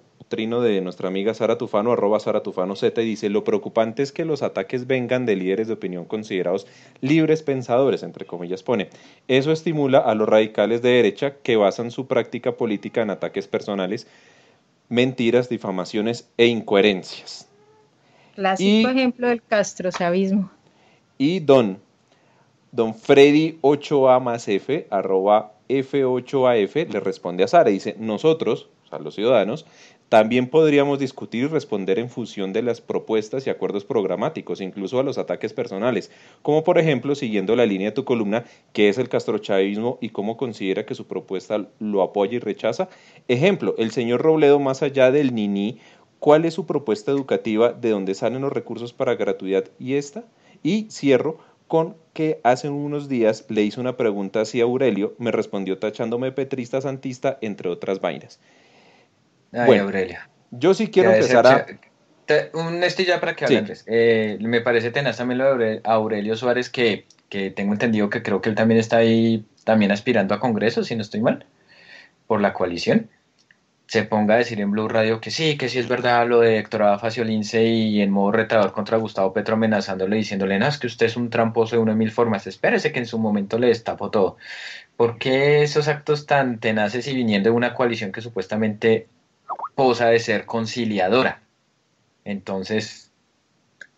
de nuestra amiga Sara Tufano, arroba Sara Tufano Z, y dice, lo preocupante es que los ataques vengan de líderes de opinión considerados libres pensadores, entre comillas pone. Eso estimula a los radicales de derecha que basan su práctica política en ataques personales, mentiras, difamaciones e incoherencias. Clásico ejemplo del castrosabismo. Y don, don Freddy 8A más F, arroba F8AF le responde a Sara y dice, nosotros, o sea, los ciudadanos, también podríamos discutir y responder en función de las propuestas y acuerdos programáticos, incluso a los ataques personales, como por ejemplo siguiendo la línea de tu columna, ¿qué es el castrochavismo y cómo considera que su propuesta lo apoya y rechaza. Ejemplo, el señor Robledo, más allá del niní, ¿cuál es su propuesta educativa? ¿De dónde salen los recursos para gratuidad y esta? Y cierro con que hace unos días le hice una pregunta así a Aurelio, me respondió tachándome petrista santista, entre otras vainas. Ay, bueno, Yo sí quiero empezar a... un este ya para que hables. Eh, me parece tenaz también lo de Aurelio, Suárez, que, que, tengo entendido que creo que él también está ahí, también aspirando a Congreso, si no estoy mal, por la coalición se ponga a decir en Blue Radio que sí, que sí es verdad lo de Héctor Facio Lince y en modo retador contra Gustavo Petro amenazándole, diciéndole, no, es que usted es un tramposo de una mil formas, espérese que en su momento le destapo todo. ¿Por qué esos actos tan tenaces y viniendo de una coalición que supuestamente posa de ser conciliadora? Entonces,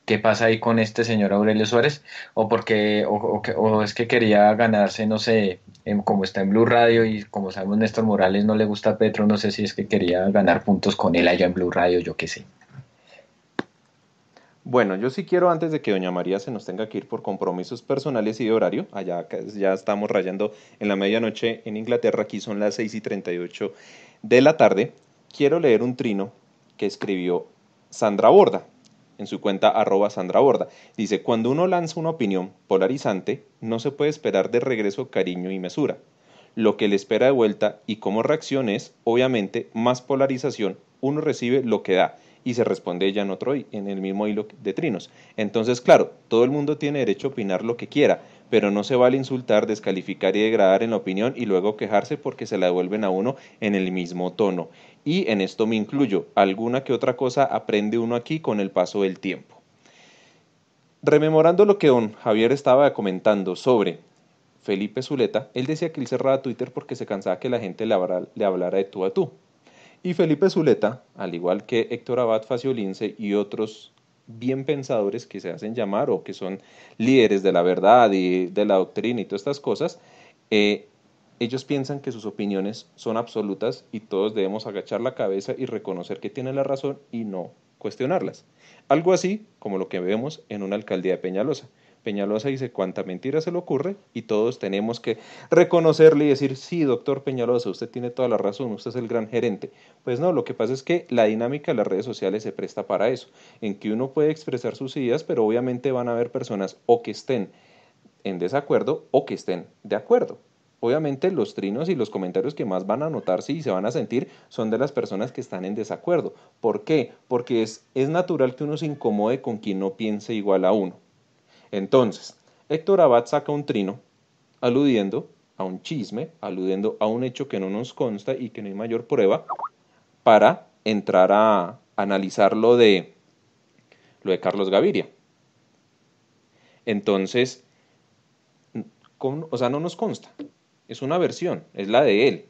¿qué pasa ahí con este señor Aurelio Suárez? ¿O, porque, o es que quería ganarse, no sé, como está en Blue Radio y como sabemos Néstor Morales no le gusta a Petro, no sé si es que quería ganar puntos con él allá en Blue Radio, yo qué sé. Bueno, yo sí quiero antes de que doña María se nos tenga que ir por compromisos personales y de horario, allá ya estamos rayando en la medianoche en Inglaterra, aquí son las 6 y 38 de la tarde, quiero leer un trino que escribió Sandra Borda en su cuenta arroba Sandra Borda. Dice, cuando uno lanza una opinión polarizante, no se puede esperar de regreso cariño y mesura. Lo que le espera de vuelta y como reacción es, obviamente, más polarización. Uno recibe lo que da y se responde ella en otro en el mismo hilo de trinos. Entonces, claro, todo el mundo tiene derecho a opinar lo que quiera, pero no se vale insultar, descalificar y degradar en la opinión y luego quejarse porque se la devuelven a uno en el mismo tono y en esto me incluyo, alguna que otra cosa aprende uno aquí con el paso del tiempo. Rememorando lo que don Javier estaba comentando sobre Felipe Zuleta, él decía que él cerraba Twitter porque se cansaba que la gente le, hablara, de tú a tú. Y Felipe Zuleta, al igual que Héctor Abad Faciolince y otros bien pensadores que se hacen llamar o que son líderes de la verdad y de la doctrina y todas estas cosas, eh, ellos piensan que sus opiniones son absolutas y todos debemos agachar la cabeza y reconocer que tienen la razón y no cuestionarlas. Algo así como lo que vemos en una alcaldía de Peñalosa. Peñalosa dice cuánta mentira se le ocurre y todos tenemos que reconocerle y decir, sí, doctor Peñalosa, usted tiene toda la razón, usted es el gran gerente. Pues no, lo que pasa es que la dinámica de las redes sociales se presta para eso, en que uno puede expresar sus ideas, pero obviamente van a haber personas o que estén en desacuerdo o que estén de acuerdo. Obviamente los trinos y los comentarios que más van a notarse y se van a sentir son de las personas que están en desacuerdo. ¿Por qué? Porque es, natural que uno se incomode con quien no piense igual a uno. Entonces, Héctor Abad saca un trino aludiendo a un chisme, aludiendo a un hecho que no nos consta y que no hay mayor prueba, para entrar a analizar lo de, lo de Carlos Gaviria. Entonces, o sea, no nos consta es una versión, es la de él.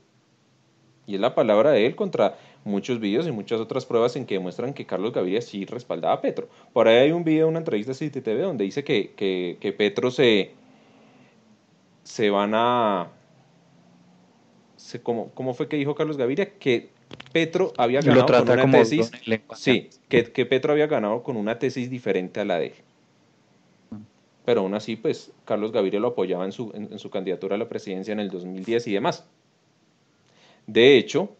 Y es la palabra de él contra muchos vídeos y muchas otras pruebas en que demuestran que Carlos Gaviria sí respaldaba a Petro. Por ahí hay un video, una entrevista de CTV donde dice que, Petro se, se van a... Se, ¿cómo, fue que dijo Carlos Gaviria? Que Petro había ganado con una tesis. Sí, que Petro había ganado con una tesis diferente a la de él pero aún así, pues Carlos Gaviria lo apoyaba en su, candidatura a la presidencia en el 2010 y demás. De hecho,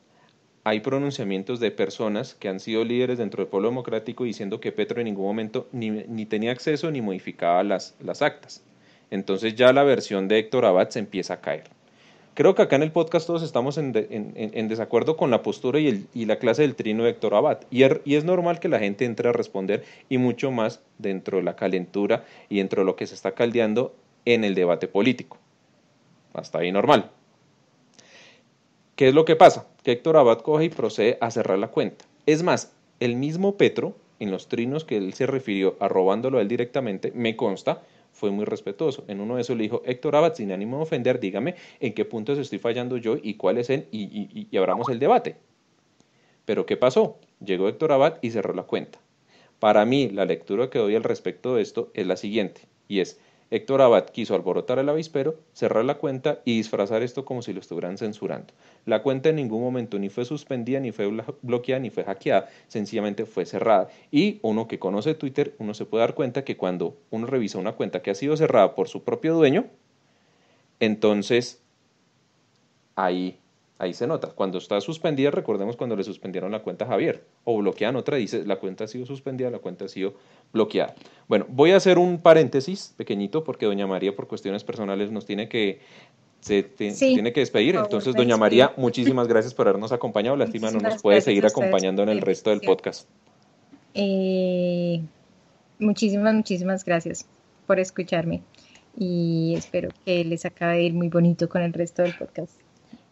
hay pronunciamientos de personas que han sido líderes dentro del pueblo democrático diciendo que Petro en ningún momento ni, tenía acceso ni modificaba las, las actas. Entonces ya la versión de Héctor Abad se empieza a caer. Creo que acá en el podcast todos estamos en, desacuerdo con la postura y, la clase del trino de Héctor Abad. Y, er, y es normal que la gente entre a responder y mucho más dentro de la calentura y dentro de lo que se está caldeando en el debate político. Hasta ahí normal. ¿Qué es lo que pasa? Que Héctor Abad coge y procede a cerrar la cuenta. Es más, el mismo Petro, en los trinos que él se refirió a robándolo a él directamente, me consta, fue muy respetuoso. En uno de esos le dijo, Héctor Abad, sin ánimo de ofender, dígame en qué puntos estoy fallando yo y cuál es él, y, y abramos el debate. Pero ¿qué pasó? Llegó Héctor Abad y cerró la cuenta. Para mí, la lectura que doy al respecto de esto es la siguiente, y es, Héctor Abad quiso alborotar el avispero, cerrar la cuenta y disfrazar esto como si lo estuvieran censurando. La cuenta en ningún momento ni fue suspendida, ni fue bloqueada, ni fue hackeada, sencillamente fue cerrada. Y uno que conoce Twitter, uno se puede dar cuenta que cuando uno revisa una cuenta que ha sido cerrada por su propio dueño, entonces ahí Ahí se nota. Cuando está suspendida, recordemos cuando le suspendieron la cuenta a Javier o bloquean otra, dice la cuenta ha sido suspendida, la cuenta ha sido bloqueada. Bueno, voy a hacer un paréntesis pequeñito porque doña María por cuestiones personales nos tiene que tiene que despedir. Entonces, pues, doña María, muchísimas gracias por habernos acompañado. Lástima, no nos puede seguir acompañando en el resto del podcast. Eh, muchísimas, muchísimas gracias por escucharme y espero que les acabe de ir muy bonito con el resto del podcast.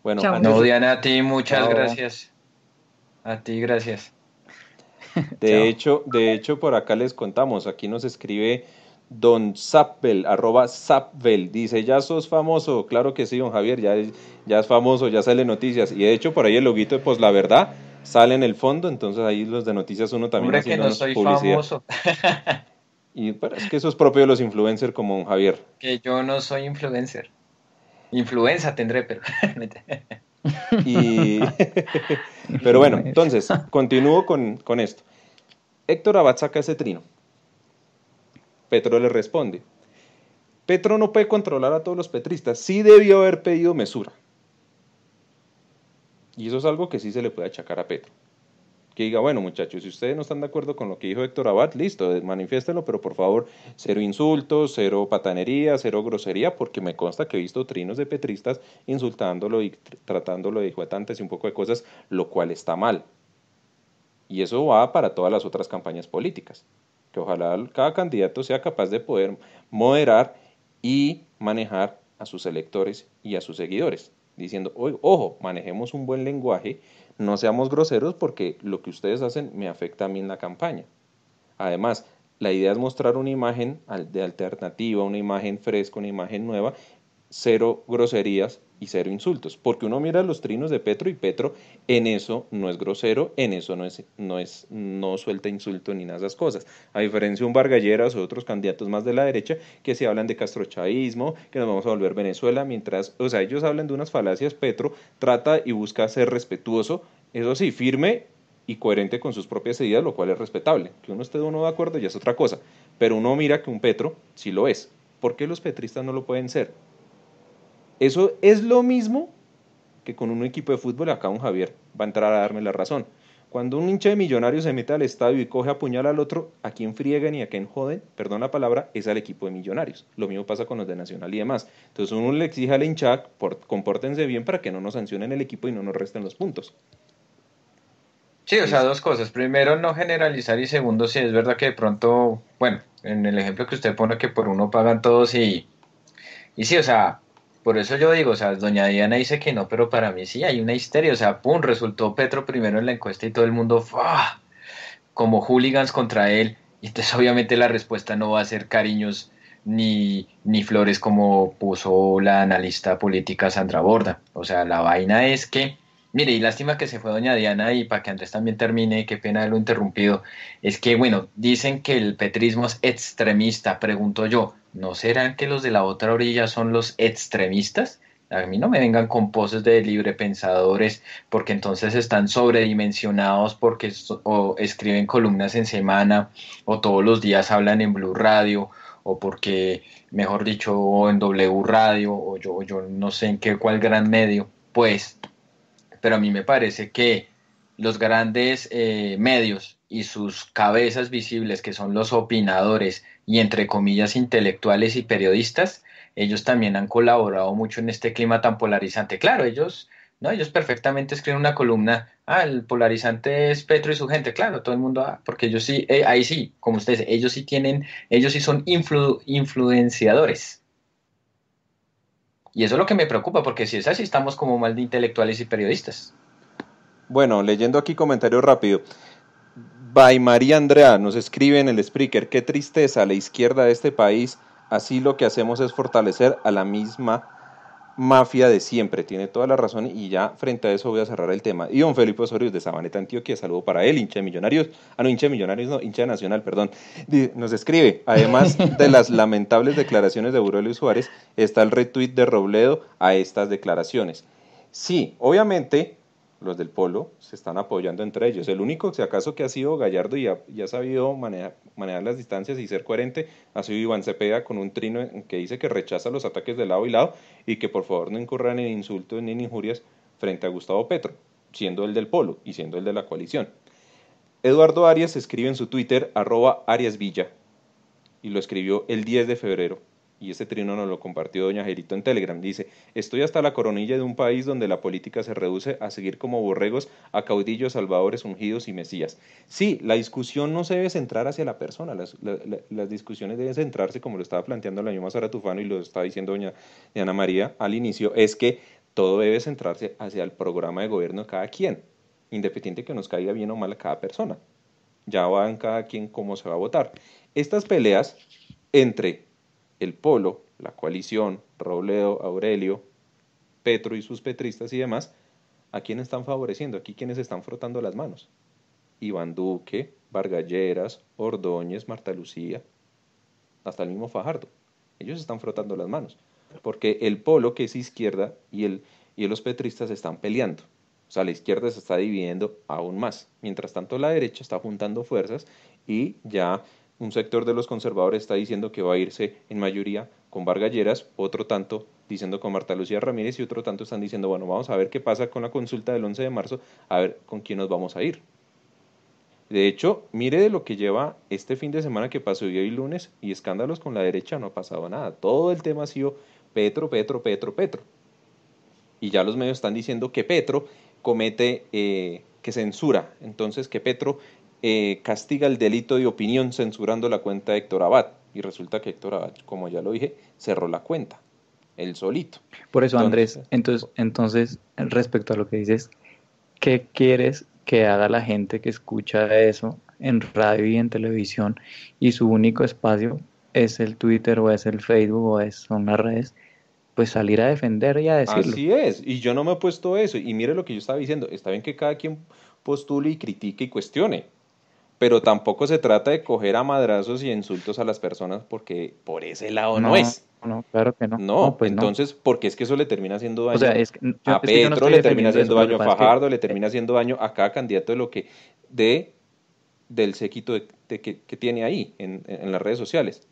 Bueno, Diana, a ti muchas gracias. A ti, gracias. De hecho, de hecho, por acá les contamos, aquí nos escribe Don Zapbel, arroba Zapbel, dice, ya sos famoso, claro que sí, don Javier, ya es, ya es famoso, ya sale noticias. Y de hecho, por ahí el loguito, pues la verdad, sale en el fondo, entonces ahí los de noticias uno también Hombre, que no soy famoso. y es que eso es propio de los influencers como don Javier. Que yo no soy influencer. Influenza tendré, pero. pero bueno, entonces, continúo con, con esto. Héctor Abad saca ese trino. Petro le responde. Petro no puede controlar a todos los petristas. Sí debió haber pedido mesura. Y eso es algo que sí se le puede achacar a Petro que diga, bueno muchachos, si ustedes no están de acuerdo con lo que dijo Héctor Abad, listo, manifiestelo, pero por favor, cero insultos, cero patanería, cero grosería, porque me consta que he visto trinos de petristas insultándolo y tratándolo de juetantes y un poco de cosas, lo cual está mal. Y eso va para todas las otras campañas políticas, que ojalá cada candidato sea capaz de poder moderar y manejar a sus electores y a sus seguidores, diciendo, ojo, manejemos un buen lenguaje, no seamos groseros porque lo que ustedes hacen me afecta a mí en la campaña. Además, la idea es mostrar una imagen de alternativa, una imagen fresca, una imagen nueva, cero groserías, y cero insultos, porque uno mira los trinos de Petro y Petro en eso no es grosero, en eso no es no es no suelta insulto ni nada de esas cosas. A diferencia de un Vargalleras o otros candidatos más de la derecha que se hablan de castrochavismo, que nos vamos a volver Venezuela, mientras, o sea, ellos hablan de unas falacias, Petro trata y busca ser respetuoso, eso sí, firme y coherente con sus propias ideas, lo cual es respetable. Que uno esté de uno de acuerdo ya es otra cosa, pero uno mira que un Petro sí lo es. ¿Por qué los petristas no lo pueden ser? Eso es lo mismo que con un equipo de fútbol, acá un Javier va a entrar a darme la razón. Cuando un hincha de millonarios se mete al estadio y coge a puñal al otro, a quien friegan y a quien joden, perdón la palabra, es al equipo de millonarios. Lo mismo pasa con los de Nacional y demás. Entonces uno le exige al hincha, por, compórtense bien para que no nos sancionen el equipo y no nos resten los puntos. Sí, o sea, dos cosas. Primero, no generalizar y segundo, si es verdad que de pronto, bueno, en el ejemplo que usted pone que por uno pagan todos y, y sí, o sea, por eso yo digo, o sea, doña Diana dice que no, pero para mí sí hay una histeria. O sea, pum, resultó Petro primero en la encuesta y todo el mundo, fue como hooligans contra él. Y entonces obviamente la respuesta no va a ser cariños ni, ni flores como puso la analista política Sandra Borda. O sea, la vaina es que Mire, y lástima que se fue doña Diana y para que Andrés también termine, qué pena lo interrumpido. Es que, bueno, dicen que el petrismo es extremista, pregunto yo, ¿no serán que los de la otra orilla son los extremistas? A mí no me vengan con poses de librepensadores porque entonces están sobredimensionados porque o escriben columnas en semana o todos los días hablan en Blue Radio o porque, mejor dicho, en W Radio o yo, yo no sé en qué cuál gran medio. Pues pero a mí me parece que los grandes eh, medios y sus cabezas visibles, que son los opinadores y entre comillas intelectuales y periodistas, ellos también han colaborado mucho en este clima tan polarizante. Claro, ellos, no, ellos perfectamente escriben una columna, ah, el polarizante es Petro y su gente, claro, todo el mundo, ah, porque ellos sí, eh, ahí sí, como ustedes, ellos sí tienen, ellos sí son influenciadores. Y eso es lo que me preocupa, porque si es así, estamos como mal de intelectuales y periodistas. Bueno, leyendo aquí comentario rápido. By María Andrea nos escribe en el Spreaker, qué tristeza la izquierda de este país, así lo que hacemos es fortalecer a la misma mafia de siempre. Tiene toda la razón y ya frente a eso voy a cerrar el tema. Y don Felipe Osorio de Sabaneta, Antioquia, saludo para él, hincha de Millonarios, ah no, hincha de Millonarios, no, hincha Nacional, perdón. Nos escribe, además de las lamentables declaraciones de Aurelio Suárez, está el retweet de Robledo a estas declaraciones. Sí, obviamente los del polo se están apoyando entre ellos. El único, si acaso, que ha sido Gallardo y ha, sabido manejar, las distancias y ser coherente, ha sido Iván Cepeda con un trino en que dice que rechaza los ataques de lado y lado y que por favor no incurran en insultos ni en injurias frente a Gustavo Petro, siendo el del polo y siendo el de la coalición. Eduardo Arias escribe en su Twitter arroba Arias Villa y lo escribió el 10 de febrero y este trino nos lo compartió doña Jerito en Telegram, dice, estoy hasta la coronilla de un país donde la política se reduce a seguir como borregos a caudillos, salvadores, ungidos y mesías. Sí, la discusión no se debe centrar hacia la persona, las, discusiones deben centrarse, como lo estaba planteando la misma Sara Tufano y lo estaba diciendo doña Ana María al inicio, es que todo debe centrarse hacia el programa de gobierno de cada quien, independiente que nos caiga bien o mal a cada persona. Ya va en cada quien cómo se va a votar. Estas peleas entre el Polo, la coalición, Robledo, Aurelio, Petro y sus petristas y demás, ¿a quién están favoreciendo? Aquí quienes están frotando las manos. Iván Duque, Vargalleras, Ordóñez, Marta Lucía, hasta el mismo Fajardo. Ellos están frotando las manos, porque el polo que es izquierda y, el, y los petristas están peleando. O sea, la izquierda se está dividiendo aún más. Mientras tanto, la derecha está juntando fuerzas y ya un sector de los conservadores está diciendo que va a irse en mayoría con Vargalleras, otro tanto diciendo con Marta Lucía Ramírez y otro tanto están diciendo, bueno, vamos a ver qué pasa con la consulta del 11 de marzo, a ver con quién nos vamos a ir. De hecho, mire de lo que lleva este fin de semana que pasó hoy lunes y escándalos con la derecha, no ha pasado nada. Todo el tema ha sido Petro, Petro, Petro, Petro. Y ya los medios están diciendo que Petro comete, eh, que censura. Entonces, que Petro eh, castiga el delito de opinión censurando la cuenta de Héctor Abad. Y resulta que Héctor Abad, como ya lo dije, cerró la cuenta, él solito. Por eso, Andrés, entonces, pues, entonces, respecto a lo que dices, ¿qué quieres que haga la gente que escucha eso en radio y en televisión y su único espacio es el Twitter o es el Facebook o es, son las redes? pues salir a defender y a decirlo. Así es, y yo no me he puesto eso, y mire lo que yo estaba diciendo, está bien que cada quien postule y critique y cuestione, pero tampoco se trata de coger a madrazos y insultos a las personas porque por ese lado no, es. No, claro que no. No, pues entonces, porque es que eso le termina haciendo daño a Petro, le termina haciendo daño a Fajardo, le termina eh, haciendo daño a cada candidato de lo que, de, del séquito de que, que, tiene ahí en, en las redes sociales.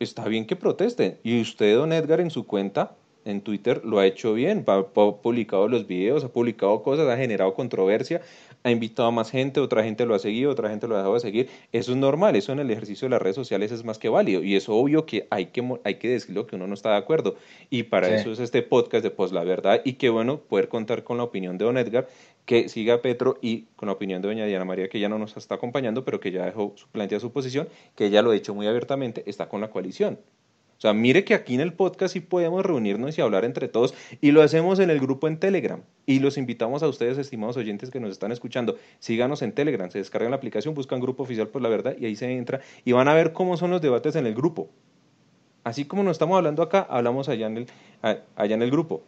Está bien que protesten. Y usted, don Edgar, en su cuenta en Twitter lo ha hecho bien, ha publicado los videos, ha publicado cosas, ha generado controversia, ha invitado a más gente, otra gente lo ha seguido, otra gente lo ha dejado de seguir. Eso es normal, eso en el ejercicio de las redes sociales es más que válido y es obvio que hay que, hay que decirlo que uno no está de acuerdo. Y para eso es este podcast de Pues la Verdad y qué bueno poder contar con la opinión de Don Edgar, que siga Petro y con la opinión de Doña Diana María, que ya no nos está acompañando, pero que ya dejó su plantea su posición, que ella lo ha dicho muy abiertamente, está con la coalición. O sea, mire que aquí en el podcast sí podemos reunirnos y hablar entre todos y lo hacemos en el grupo en Telegram. Y los invitamos a ustedes, estimados oyentes que nos están escuchando, síganos en Telegram, se descargan la aplicación, buscan Grupo Oficial por la Verdad y ahí se entra y van a ver cómo son los debates en el grupo. Así como nos estamos hablando acá, hablamos allá en el, allá en el grupo.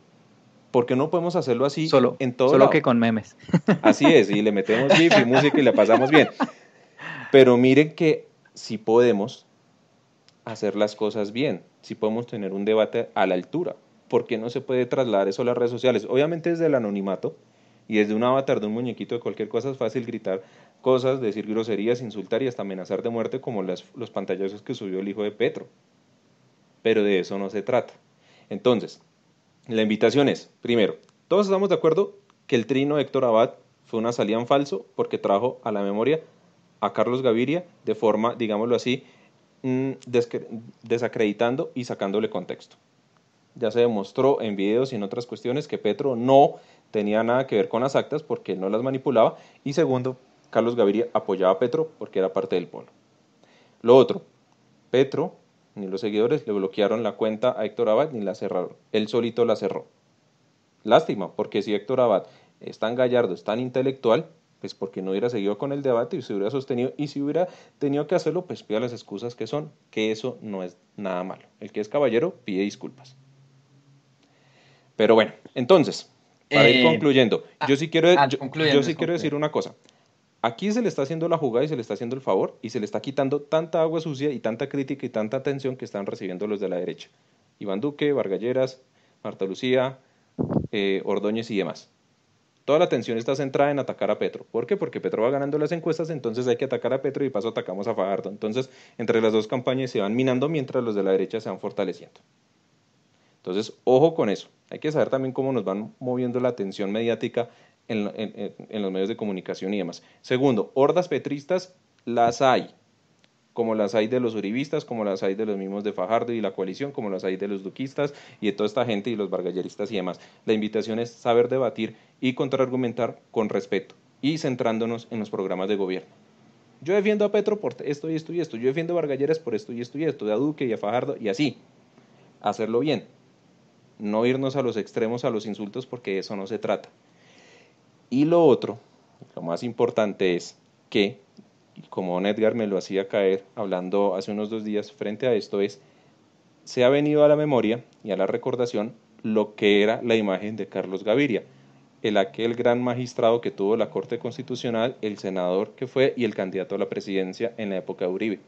Porque no podemos hacerlo así solo, en todo Solo que con memes. Así es, y le metemos gif y música y la pasamos bien. Pero miren que si podemos, hacer las cosas bien, si podemos tener un debate a la altura. ¿Por qué no se puede trasladar eso a las redes sociales? Obviamente desde el anonimato y desde un avatar de un muñequito de cualquier cosa es fácil gritar cosas, decir groserías, insultar y hasta amenazar de muerte como las, los pantallazos que subió el hijo de Petro. Pero de eso no se trata. Entonces, la invitación es, primero, todos estamos de acuerdo que el trino Héctor Abad fue una salida en falso porque trajo a la memoria a Carlos Gaviria de forma, digámoslo así, Mm, desacreditando y sacándole contexto. Ya se demostró en videos y en otras cuestiones que Petro no tenía nada que ver con las actas porque él no las manipulaba. Y segundo, Carlos Gaviria apoyaba a Petro porque era parte del polo. Lo otro, Petro ni los seguidores le bloquearon la cuenta a Héctor Abad ni la cerraron. Él solito la cerró. Lástima, porque si Héctor Abad es tan gallardo, es tan intelectual, pues porque no hubiera seguido con el debate y se hubiera sostenido y si hubiera tenido que hacerlo, pues pida las excusas que son, que eso no es nada malo. El que es caballero pide disculpas. Pero bueno, entonces, para ir eh, concluyendo, ah, yo sí quiero, ah, quiero decir una cosa. Aquí se le está haciendo la jugada y se le está haciendo el favor y se le está quitando tanta agua sucia y tanta crítica y tanta atención que están recibiendo los de la derecha. Iván Duque, Vargalleras, Marta Lucía, eh, Ordóñez y demás. Toda la atención está centrada en atacar a Petro. ¿Por qué? Porque Petro va ganando las encuestas, entonces hay que atacar a Petro y paso atacamos a Fajardo. Entonces, entre las dos campañas se van minando mientras los de la derecha se van fortaleciendo. Entonces, ojo con eso. Hay que saber también cómo nos van moviendo la atención mediática en, en los medios de comunicación y demás. Segundo, hordas petristas las hay como las hay de los uribistas, como las hay de los mismos de Fajardo y la coalición, como las hay de los duquistas y de toda esta gente y los bargalleristas y demás. La invitación es saber debatir y contraargumentar con respeto y centrándonos en los programas de gobierno. Yo defiendo a Petro por esto y esto y esto, yo defiendo a Bargalleres por esto y esto y esto, a Duque y a Fajardo y así. Hacerlo bien, no irnos a los extremos, a los insultos, porque eso no se trata. Y lo otro, lo más importante es que como Don Edgar me lo hacía caer hablando hace unos dos días frente a esto, es, se ha venido a la memoria y a la recordación lo que era la imagen de Carlos Gaviria, el aquel gran magistrado que tuvo la Corte Constitucional, el senador que fue y el candidato a la presidencia en la época de Uribe.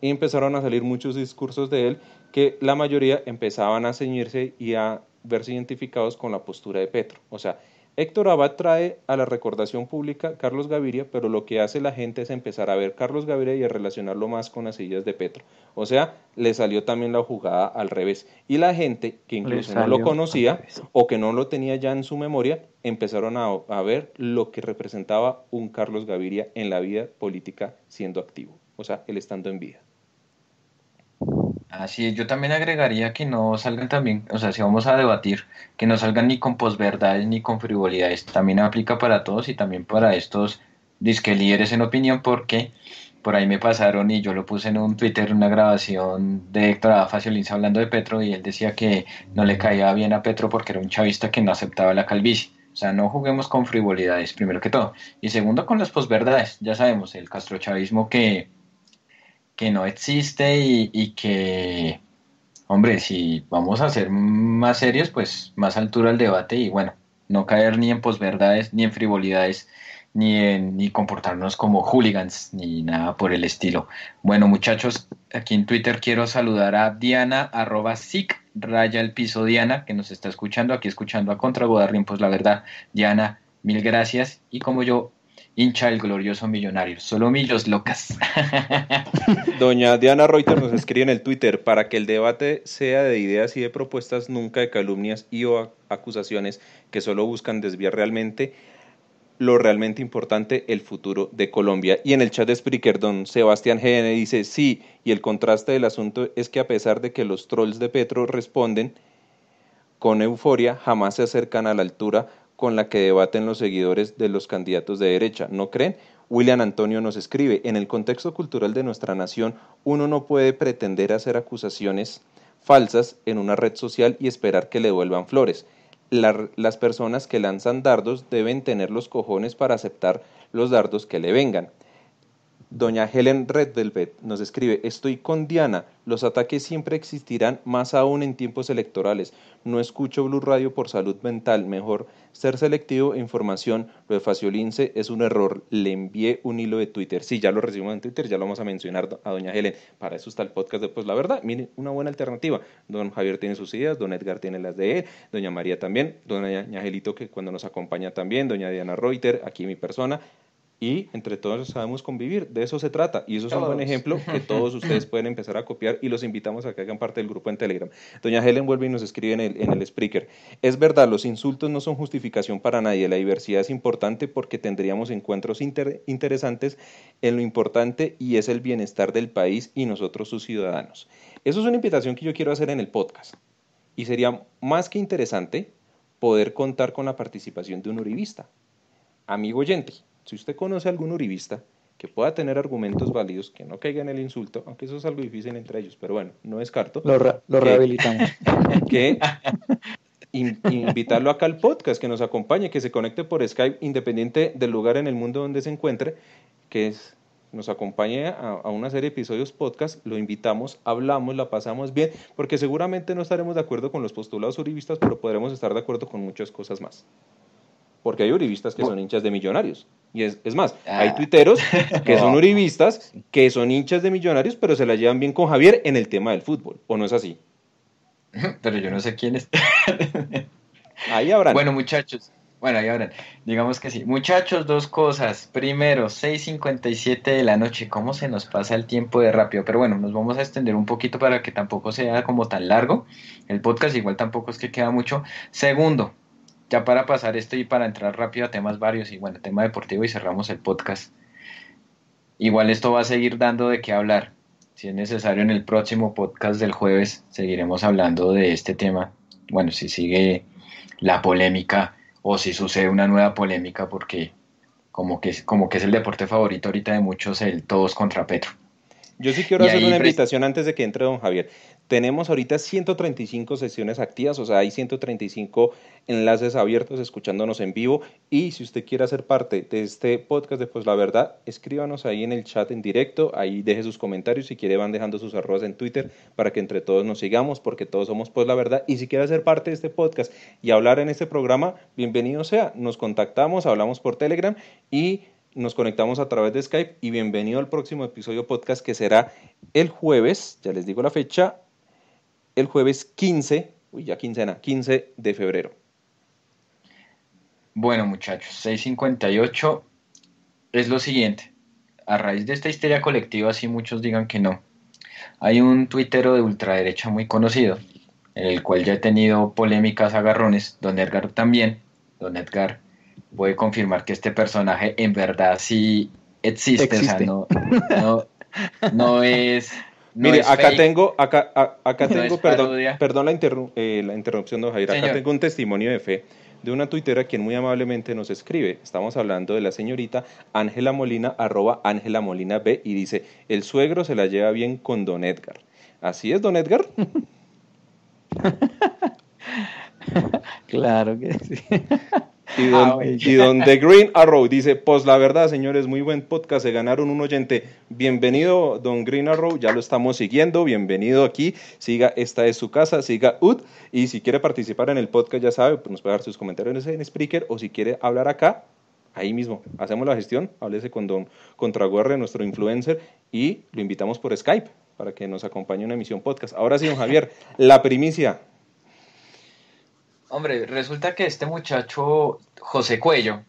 Y empezaron a salir muchos discursos de él que la mayoría empezaban a ceñirse y a verse identificados con la postura de Petro. O sea, Héctor Abad trae a la recordación pública Carlos Gaviria, pero lo que hace la gente es empezar a ver Carlos Gaviria y a relacionarlo más con las sillas de Petro. O sea, le salió también la jugada al revés. Y la gente, que incluso no lo conocía o que no lo tenía ya en su memoria, empezaron a, a, ver lo que representaba un Carlos Gaviria en la vida política siendo activo, o sea, él estando en vida. Así ah, es, yo también agregaría que no salgan también, o sea, si vamos a debatir, que no salgan ni con posverdades ni con frivolidades. También aplica para todos y también para estos disque líderes en opinión, porque por ahí me pasaron y yo lo puse en un Twitter, una grabación de Héctor Adafacio hablando de Petro y él decía que no le caía bien a Petro porque era un chavista que no aceptaba la calvicie. O sea, no juguemos con frivolidades, primero que todo. Y segundo, con las posverdades. Ya sabemos, el castrochavismo que que no existe y, que, hombre, si vamos a ser más serios, pues más altura al debate y bueno, no caer ni en posverdades, ni en frivolidades, ni en ni comportarnos como hooligans, ni nada por el estilo. Bueno, muchachos, aquí en Twitter quiero saludar a Diana, arroba sic, raya el piso Diana, que nos está escuchando, aquí escuchando a Contra Godarrín, pues la verdad, Diana, mil gracias. Y como yo hincha el glorioso millonario. Solo millos locas. Doña Diana Reuter nos escribe en el Twitter para que el debate sea de ideas y de propuestas, nunca de calumnias y o acusaciones que solo buscan desviar realmente lo realmente importante, el futuro de Colombia. Y en el chat de Spreaker, don Sebastián GN dice, sí, y el contraste del asunto es que a pesar de que los trolls de Petro responden con euforia, jamás se acercan a la altura con la que debaten los seguidores de los candidatos de derecha, ¿no creen? William Antonio nos escribe, en el contexto cultural de nuestra nación, uno no puede pretender hacer acusaciones falsas en una red social y esperar que le devuelvan flores. las personas que lanzan dardos deben tener los cojones para aceptar los dardos que le vengan. Doña Helen Red nos escribe, estoy con Diana, los ataques siempre existirán, más aún en tiempos electorales. No escucho Blue Radio por salud mental, mejor ser selectivo e información. Lo de Faciolince es un error, le envié un hilo de Twitter. Sí, ya lo recibimos en Twitter, ya lo vamos a mencionar a Doña Helen. Para eso está el podcast de Pues la Verdad. Miren, una buena alternativa. Don Javier tiene sus ideas, don Edgar tiene las de él, doña María también, doña Angelito que cuando nos acompaña también, doña Diana Reuter, aquí mi persona y entre todos sabemos convivir. De eso se trata. Y eso es un buen ejemplo que todos ustedes pueden empezar a copiar y los invitamos a que hagan parte del grupo en Telegram. Doña Helen vuelve y nos escribe en el, en Spreaker. Es verdad, los insultos no son justificación para nadie. La diversidad es importante porque tendríamos encuentros interesantes en lo importante y es el bienestar del país y nosotros sus ciudadanos. Eso es una invitación que yo quiero hacer en el podcast. Y sería más que interesante poder contar con la participación de un uribista. Amigo oyente, si usted conoce a algún uribista que pueda tener argumentos válidos, que no caiga en el insulto, aunque eso es algo difícil entre ellos, pero bueno, no descarto. Lo, rehabilitamos. Que invitarlo acá al podcast, que nos acompañe, que se conecte por Skype, independiente del lugar en el mundo donde se encuentre, que nos acompañe a, a, una serie de episodios podcast, lo invitamos, hablamos, la pasamos bien, porque seguramente no estaremos de acuerdo con los postulados uribistas, pero podremos estar de acuerdo con muchas cosas más porque hay uribistas que son hinchas de millonarios. Y es, más, ah. hay tuiteros que son uribistas, que son hinchas de millonarios, pero se la llevan bien con Javier en el tema del fútbol, ¿o no es así? Pero yo no sé quién es. ahí habrán. Bueno, muchachos. Bueno, ahí habrán. Digamos que sí. Muchachos, dos cosas. Primero, 6.57 de la noche. ¿Cómo se nos pasa el tiempo de rápido? Pero bueno, nos vamos a extender un poquito para que tampoco sea como tan largo. El podcast igual tampoco es que queda mucho. Segundo, ya para pasar esto y para entrar rápido a temas varios y bueno, tema deportivo y cerramos el podcast. Igual esto va a seguir dando de qué hablar. Si es necesario en el próximo podcast del jueves seguiremos hablando de este tema. Bueno, si sigue la polémica o si sucede una nueva polémica porque como que, como que es el deporte favorito ahorita de muchos el todos contra Petro. Yo sí quiero hacer una invitación antes de que entre don Javier. Tenemos ahorita 135 sesiones activas, o sea, hay 135 enlaces abiertos escuchándonos en vivo. Y si usted quiere hacer parte de este podcast de Pues la Verdad, escríbanos ahí en el chat en directo, ahí deje sus comentarios, si quiere van dejando sus arrobas en Twitter para que entre todos nos sigamos, porque todos somos Pues la Verdad. Y si quiere hacer parte de este podcast y hablar en este programa, bienvenido sea. Nos contactamos, hablamos por Telegram y nos conectamos a través de Skype y bienvenido al próximo episodio podcast que será el jueves, ya les digo la fecha, el jueves 15, uy, ya quincena, 15 de febrero. Bueno, muchachos, 658 es lo siguiente. A raíz de esta histeria colectiva, si muchos digan que no. Hay un tuitero de ultraderecha muy conocido, en el cual ya he tenido polémicas agarrones, don Edgar también. Don Edgar, voy a confirmar que este personaje en verdad sí existe, o sea, no, no es Mire, acá tengo, acá, acá tengo, perdón, perdón la, eh, la interrupción, don Javier. acá tengo un testimonio de fe de una tuitera quien muy amablemente nos escribe. Estamos hablando de la señorita Ángela Molina, arroba Ángela Molina B, y dice, el suegro se la lleva bien con don Edgar. ¿Así es, don Edgar? claro que sí. Ah, y don, The Green Arrow dice, pues la verdad, señores, muy buen podcast, se ganaron un oyente. Bienvenido, Don Green Arrow, ya lo estamos siguiendo, bienvenido aquí. Siga, esta es su casa, siga UD. Y si quiere participar en el podcast, ya sabe, pues nos puede dar sus comentarios en Spreaker o si quiere hablar acá, ahí mismo. Hacemos la gestión, háblese con Don Contraguerre, nuestro influencer, y lo invitamos por Skype para que nos acompañe en una emisión podcast. Ahora sí, don Javier, la primicia. Hombre, resulta que este muchacho, José Cuello,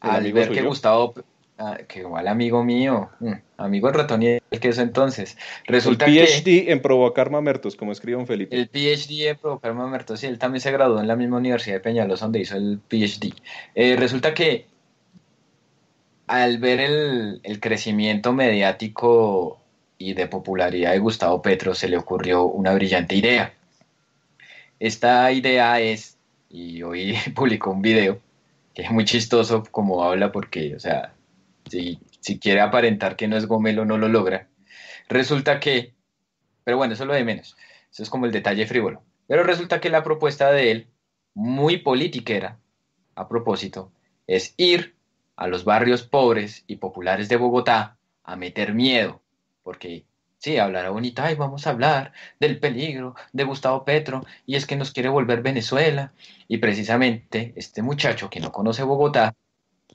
al ver que Gustavo, ah, que igual amigo mío, mm, amigo amigo el que es entonces, resulta el PhD en provocar mamertos, como escribió un Felipe. El PhD en provocar mamertos, y él también se graduó en la misma Universidad de Peñalosa donde hizo el PhD. Eh, resulta que al ver el crecimiento mediático y de popularidad de Gustavo Petro, se le ocurrió una brillante idea esta idea es, y hoy publicó un video, que es muy chistoso como habla porque, o sea, si, si quiere aparentar que no es gomelo, no lo logra. Resulta que, pero bueno, eso lo de menos, eso es como el detalle frívolo. Pero resulta que la propuesta de él, muy politiquera, a propósito, es ir a los barrios pobres y populares de Bogotá a meter miedo, porque Sí, hablará bonita, y vamos a hablar del peligro de Gustavo Petro y es que nos quiere volver Venezuela. Y precisamente este muchacho que no conoce Bogotá,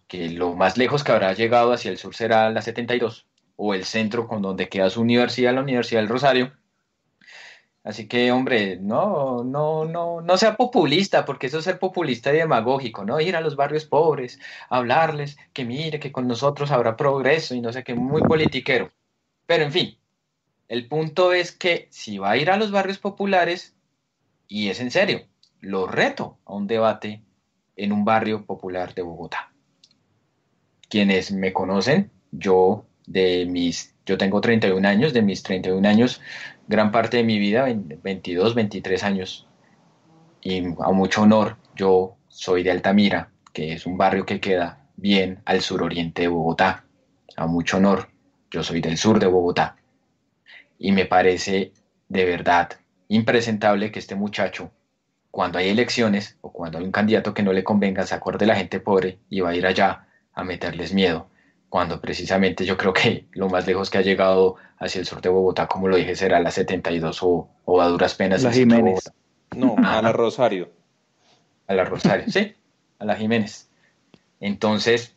que lo más lejos que habrá llegado hacia el sur será la 72 o el centro con donde queda su universidad, la Universidad del Rosario. Así que, hombre, no, no, no, no sea populista, porque eso es ser populista y demagógico, ¿no? Ir a los barrios pobres, hablarles, que mire, que con nosotros habrá progreso y no sé qué, muy politiquero. Pero en fin, el punto es que si va a ir a los barrios populares, y es en serio, lo reto a un debate en un barrio popular de Bogotá. Quienes me conocen, yo de mis yo tengo 31 años, de mis 31 años, gran parte de mi vida, 22, 23 años, y a mucho honor, yo soy de Altamira, que es un barrio que queda bien al suroriente de Bogotá. A mucho honor, yo soy del sur de Bogotá. Y me parece de verdad impresentable que este muchacho, cuando hay elecciones o cuando hay un candidato que no le convenga, se acorde la gente pobre y va a ir allá a meterles miedo. Cuando precisamente yo creo que lo más lejos que ha llegado hacia el sur de Bogotá, como lo dije, será la 72 o, o a duras penas. La Jiménez. No, a la Rosario. A la Rosario, sí, a la Jiménez. Entonces,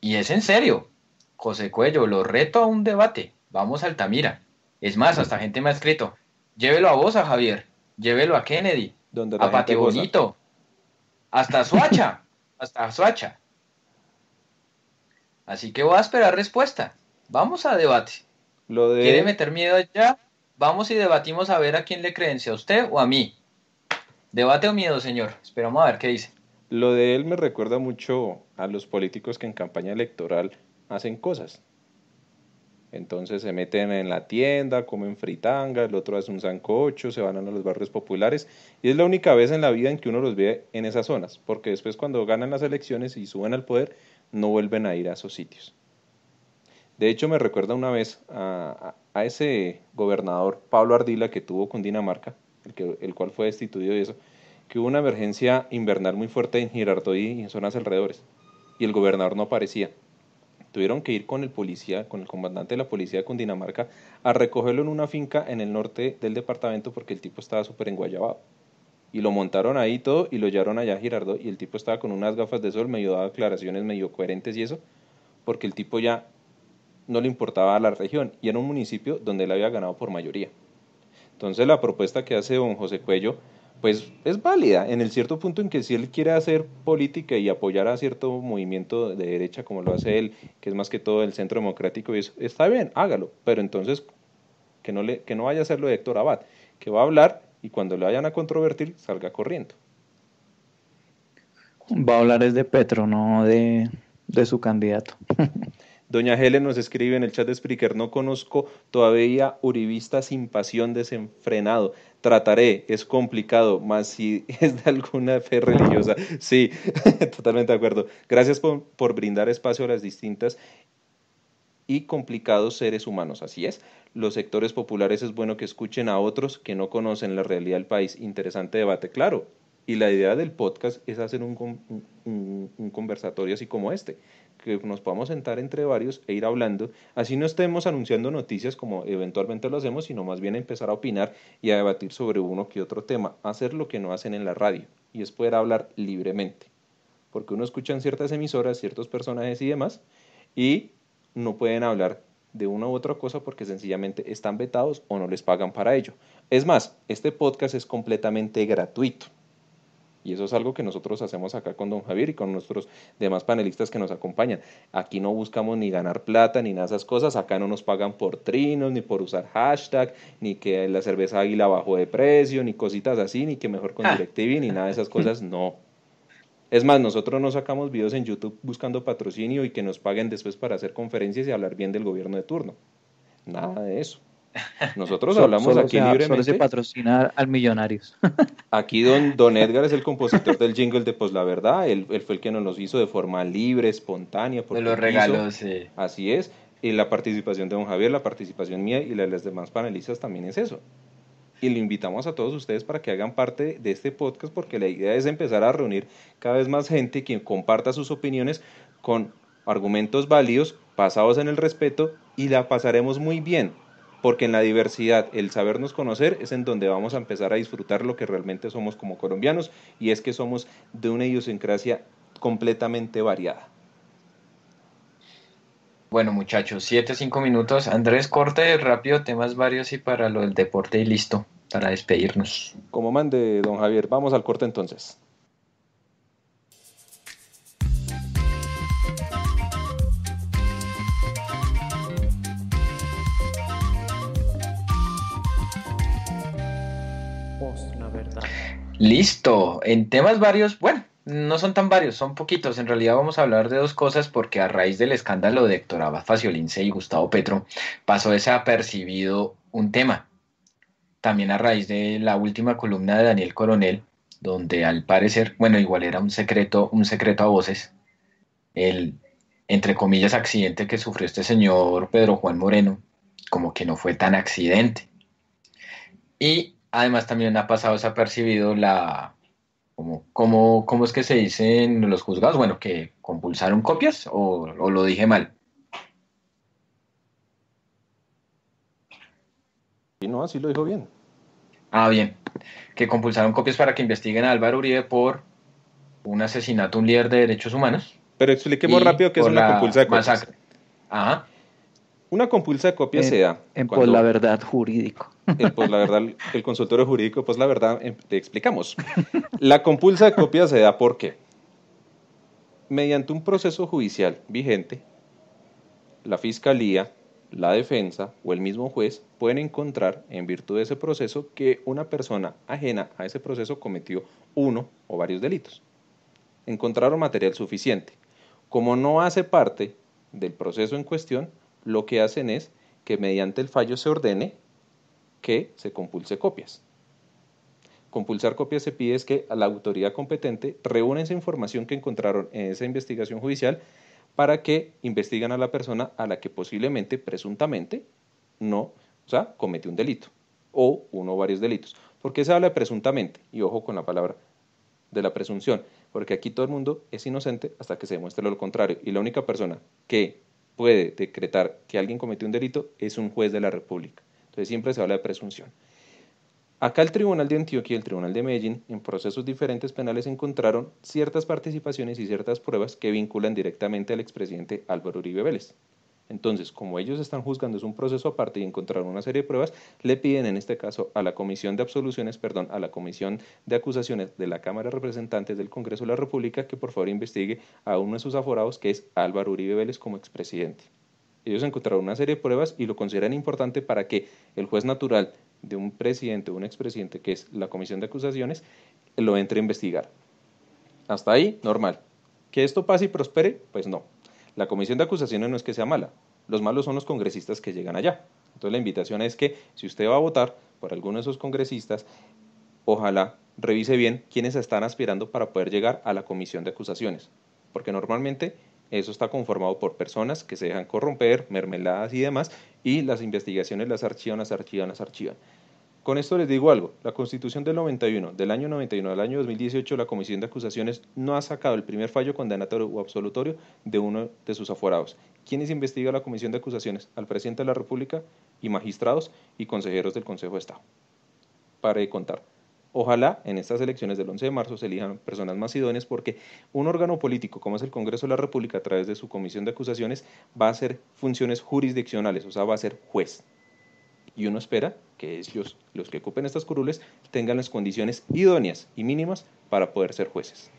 y es en serio, José Cuello, lo reto a un debate. Vamos a Altamira. Es más, hasta gente me ha escrito, llévelo a vos, a Javier, llévelo a Kennedy, Donde a Pati Bonito, hasta Suacha, hasta Suacha. Así que voy a esperar respuesta. Vamos a debate. Lo de... ¿Quiere meter miedo allá? Vamos y debatimos a ver a quién le creen, si a usted o a mí. Debate o miedo, señor. Esperamos a ver qué dice. Lo de él me recuerda mucho a los políticos que en campaña electoral hacen cosas. Entonces se meten en la tienda, comen fritanga, el otro hace un sancocho, se van a los barrios populares. Y es la única vez en la vida en que uno los ve en esas zonas, porque después cuando ganan las elecciones y suben al poder, no vuelven a ir a esos sitios. De hecho, me recuerda una vez a, ese gobernador Pablo Ardila que tuvo con Dinamarca, el, el cual fue destituido y eso, que hubo una emergencia invernal muy fuerte en Girardot y en zonas alrededores, y el gobernador no aparecía. Tuvieron que ir con el policía, con el comandante de la policía de Cundinamarca, a recogerlo en una finca en el norte del departamento porque el tipo estaba súper enguayabado. Y lo montaron ahí todo y lo llevaron allá a Girardot y el tipo estaba con unas gafas de sol, medio daba declaraciones medio coherentes y eso, porque el tipo ya no le importaba a la región y era un municipio donde él había ganado por mayoría. Entonces la propuesta que hace don José Cuello pues es válida en el cierto punto en que si él quiere hacer política y apoyar a cierto movimiento de derecha como lo hace él, que es más que todo el centro democrático, y eso, está bien, hágalo, pero entonces que no, le, que no vaya a hacerlo de Héctor Abad, que va a hablar y cuando le vayan a controvertir salga corriendo. Va a hablar es de Petro, no de, de su candidato. Doña Helen nos escribe en el chat de Spreaker, no conozco todavía uribista sin pasión desenfrenado trataré, es complicado, más si es de alguna fe religiosa. Sí, totalmente de acuerdo. Gracias por, brindar espacio a las distintas y complicados seres humanos. Así es, los sectores populares es bueno que escuchen a otros que no conocen la realidad del país. Interesante debate, claro. Y la idea del podcast es hacer un conversatorio así como este, que nos podamos sentar entre varios e ir hablando. Así no estemos anunciando noticias como eventualmente lo hacemos, sino más bien empezar a opinar y a debatir sobre uno que otro tema, hacer lo que no hacen en la radio, y es poder hablar libremente. Porque uno escucha en ciertas emisoras, ciertos personajes y demás, y no pueden hablar de una u otra cosa porque sencillamente están vetados o no les pagan para ello. Es más, este podcast es completamente gratuito. Y eso es algo que nosotros hacemos acá con don Javier y con nuestros demás panelistas que nos acompañan. Aquí no buscamos ni ganar plata ni nada de esas cosas. Acá no nos pagan por trinos, ni por usar hashtag, ni que la cerveza águila bajó de precio, ni cositas así, ni que mejor con ah. DirecTV, ni nada de esas cosas. No. Es más, nosotros no sacamos videos en YouTube buscando patrocinio y que nos paguen después para hacer conferencias y hablar bien del gobierno de turno. Nada de eso. Nosotros hablamos aquí libremente. Solo se patrocina al Millonarios. aquí don, don Edgar es el compositor del jingle de Pues la Verdad. Él, fue el que nos los hizo de forma libre, espontánea. por los lo regaló, sí. Así es. Y la participación de don Javier, la participación mía y la de las demás panelistas también es eso. Y le invitamos a todos ustedes para que hagan parte de este podcast porque la idea es empezar a reunir cada vez más gente quien comparta sus opiniones con argumentos válidos, basados en el respeto y la pasaremos muy bien porque en la diversidad, el sabernos conocer es en donde vamos a empezar a disfrutar lo que realmente somos como colombianos y es que somos de una idiosincrasia completamente variada. Bueno, muchachos, 7, cinco minutos. Andrés, corte rápido, temas varios y para lo del deporte y listo, para despedirnos. Como mande, don Javier, vamos al corte entonces. Listo. En temas varios, bueno, no son tan varios, son poquitos. En realidad vamos a hablar de dos cosas porque a raíz del escándalo de Héctor Abad Faciolince y Gustavo Petro pasó desapercibido un tema. También a raíz de la última columna de Daniel Coronel, donde al parecer, bueno, igual era un secreto, un secreto a voces, el entre comillas accidente que sufrió este señor Pedro Juan Moreno, como que no fue tan accidente. Y además también ha pasado desapercibido la, como, como, ¿cómo es que se dicen los juzgados? Bueno, que compulsaron copias o, lo dije mal. Y no, así lo dijo bien. Ah, bien. Que compulsaron copias para que investiguen a Álvaro Uribe por un asesinato a un líder de derechos humanos. Pero expliquemos rápido qué es una compulsa de copias. Ajá. Una compulsa de copia se da. En pues, la verdad jurídico. Pues, la verdad, el consultorio jurídico, pues la verdad, em, te explicamos. La compulsa de copia se da porque, mediante un proceso judicial vigente, la fiscalía, la defensa o el mismo juez pueden encontrar, en virtud de ese proceso, que una persona ajena a ese proceso cometió uno o varios delitos. Encontraron material suficiente. Como no hace parte del proceso en cuestión, lo que hacen es que mediante el fallo se ordene que se compulse copias. Compulsar copias se pide es que a la autoridad competente reúna esa información que encontraron en esa investigación judicial para que investiguen a la persona a la que posiblemente, presuntamente, no, o sea, cometió un delito o uno o varios delitos. ¿Por qué se habla de presuntamente? Y ojo con la palabra de la presunción, porque aquí todo el mundo es inocente hasta que se demuestre lo contrario. Y la única persona que puede decretar que alguien cometió un delito es un juez de la República. Entonces siempre se habla de presunción. Acá el Tribunal de Antioquia y el Tribunal de Medellín, en procesos diferentes penales, encontraron ciertas participaciones y ciertas pruebas que vinculan directamente al expresidente Álvaro Uribe Vélez. Entonces, como ellos están juzgando, es un proceso aparte y encontraron una serie de pruebas, le piden en este caso a la Comisión de Absoluciones, perdón, a la Comisión de Acusaciones de la Cámara de Representantes del Congreso de la República que por favor investigue a uno de sus aforados, que es Álvaro Uribe Vélez como expresidente. Ellos encontraron una serie de pruebas y lo consideran importante para que el juez natural de un presidente o un expresidente, que es la Comisión de Acusaciones, lo entre a investigar. Hasta ahí, normal. ¿Que esto pase y prospere? Pues no, la comisión de acusaciones no es que sea mala, los malos son los congresistas que llegan allá. Entonces la invitación es que si usted va a votar por alguno de esos congresistas, ojalá revise bien quiénes están aspirando para poder llegar a la comisión de acusaciones, porque normalmente eso está conformado por personas que se dejan corromper, mermeladas y demás, y las investigaciones las archivan, las archivan, las archivan. Con esto les digo algo, la Constitución del 91, del año 91 al año 2018, la Comisión de Acusaciones no ha sacado el primer fallo condenatorio o absolutorio de uno de sus aforados. ¿Quiénes investiga la Comisión de Acusaciones? Al presidente de la República y magistrados y consejeros del Consejo de Estado. Para de contar. Ojalá en estas elecciones del 11 de marzo se elijan personas más idóneas porque un órgano político como es el Congreso de la República a través de su Comisión de Acusaciones va a hacer funciones jurisdiccionales, o sea, va a ser juez y uno espera que ellos, los que ocupen estas curules, tengan las condiciones idóneas y mínimas para poder ser jueces.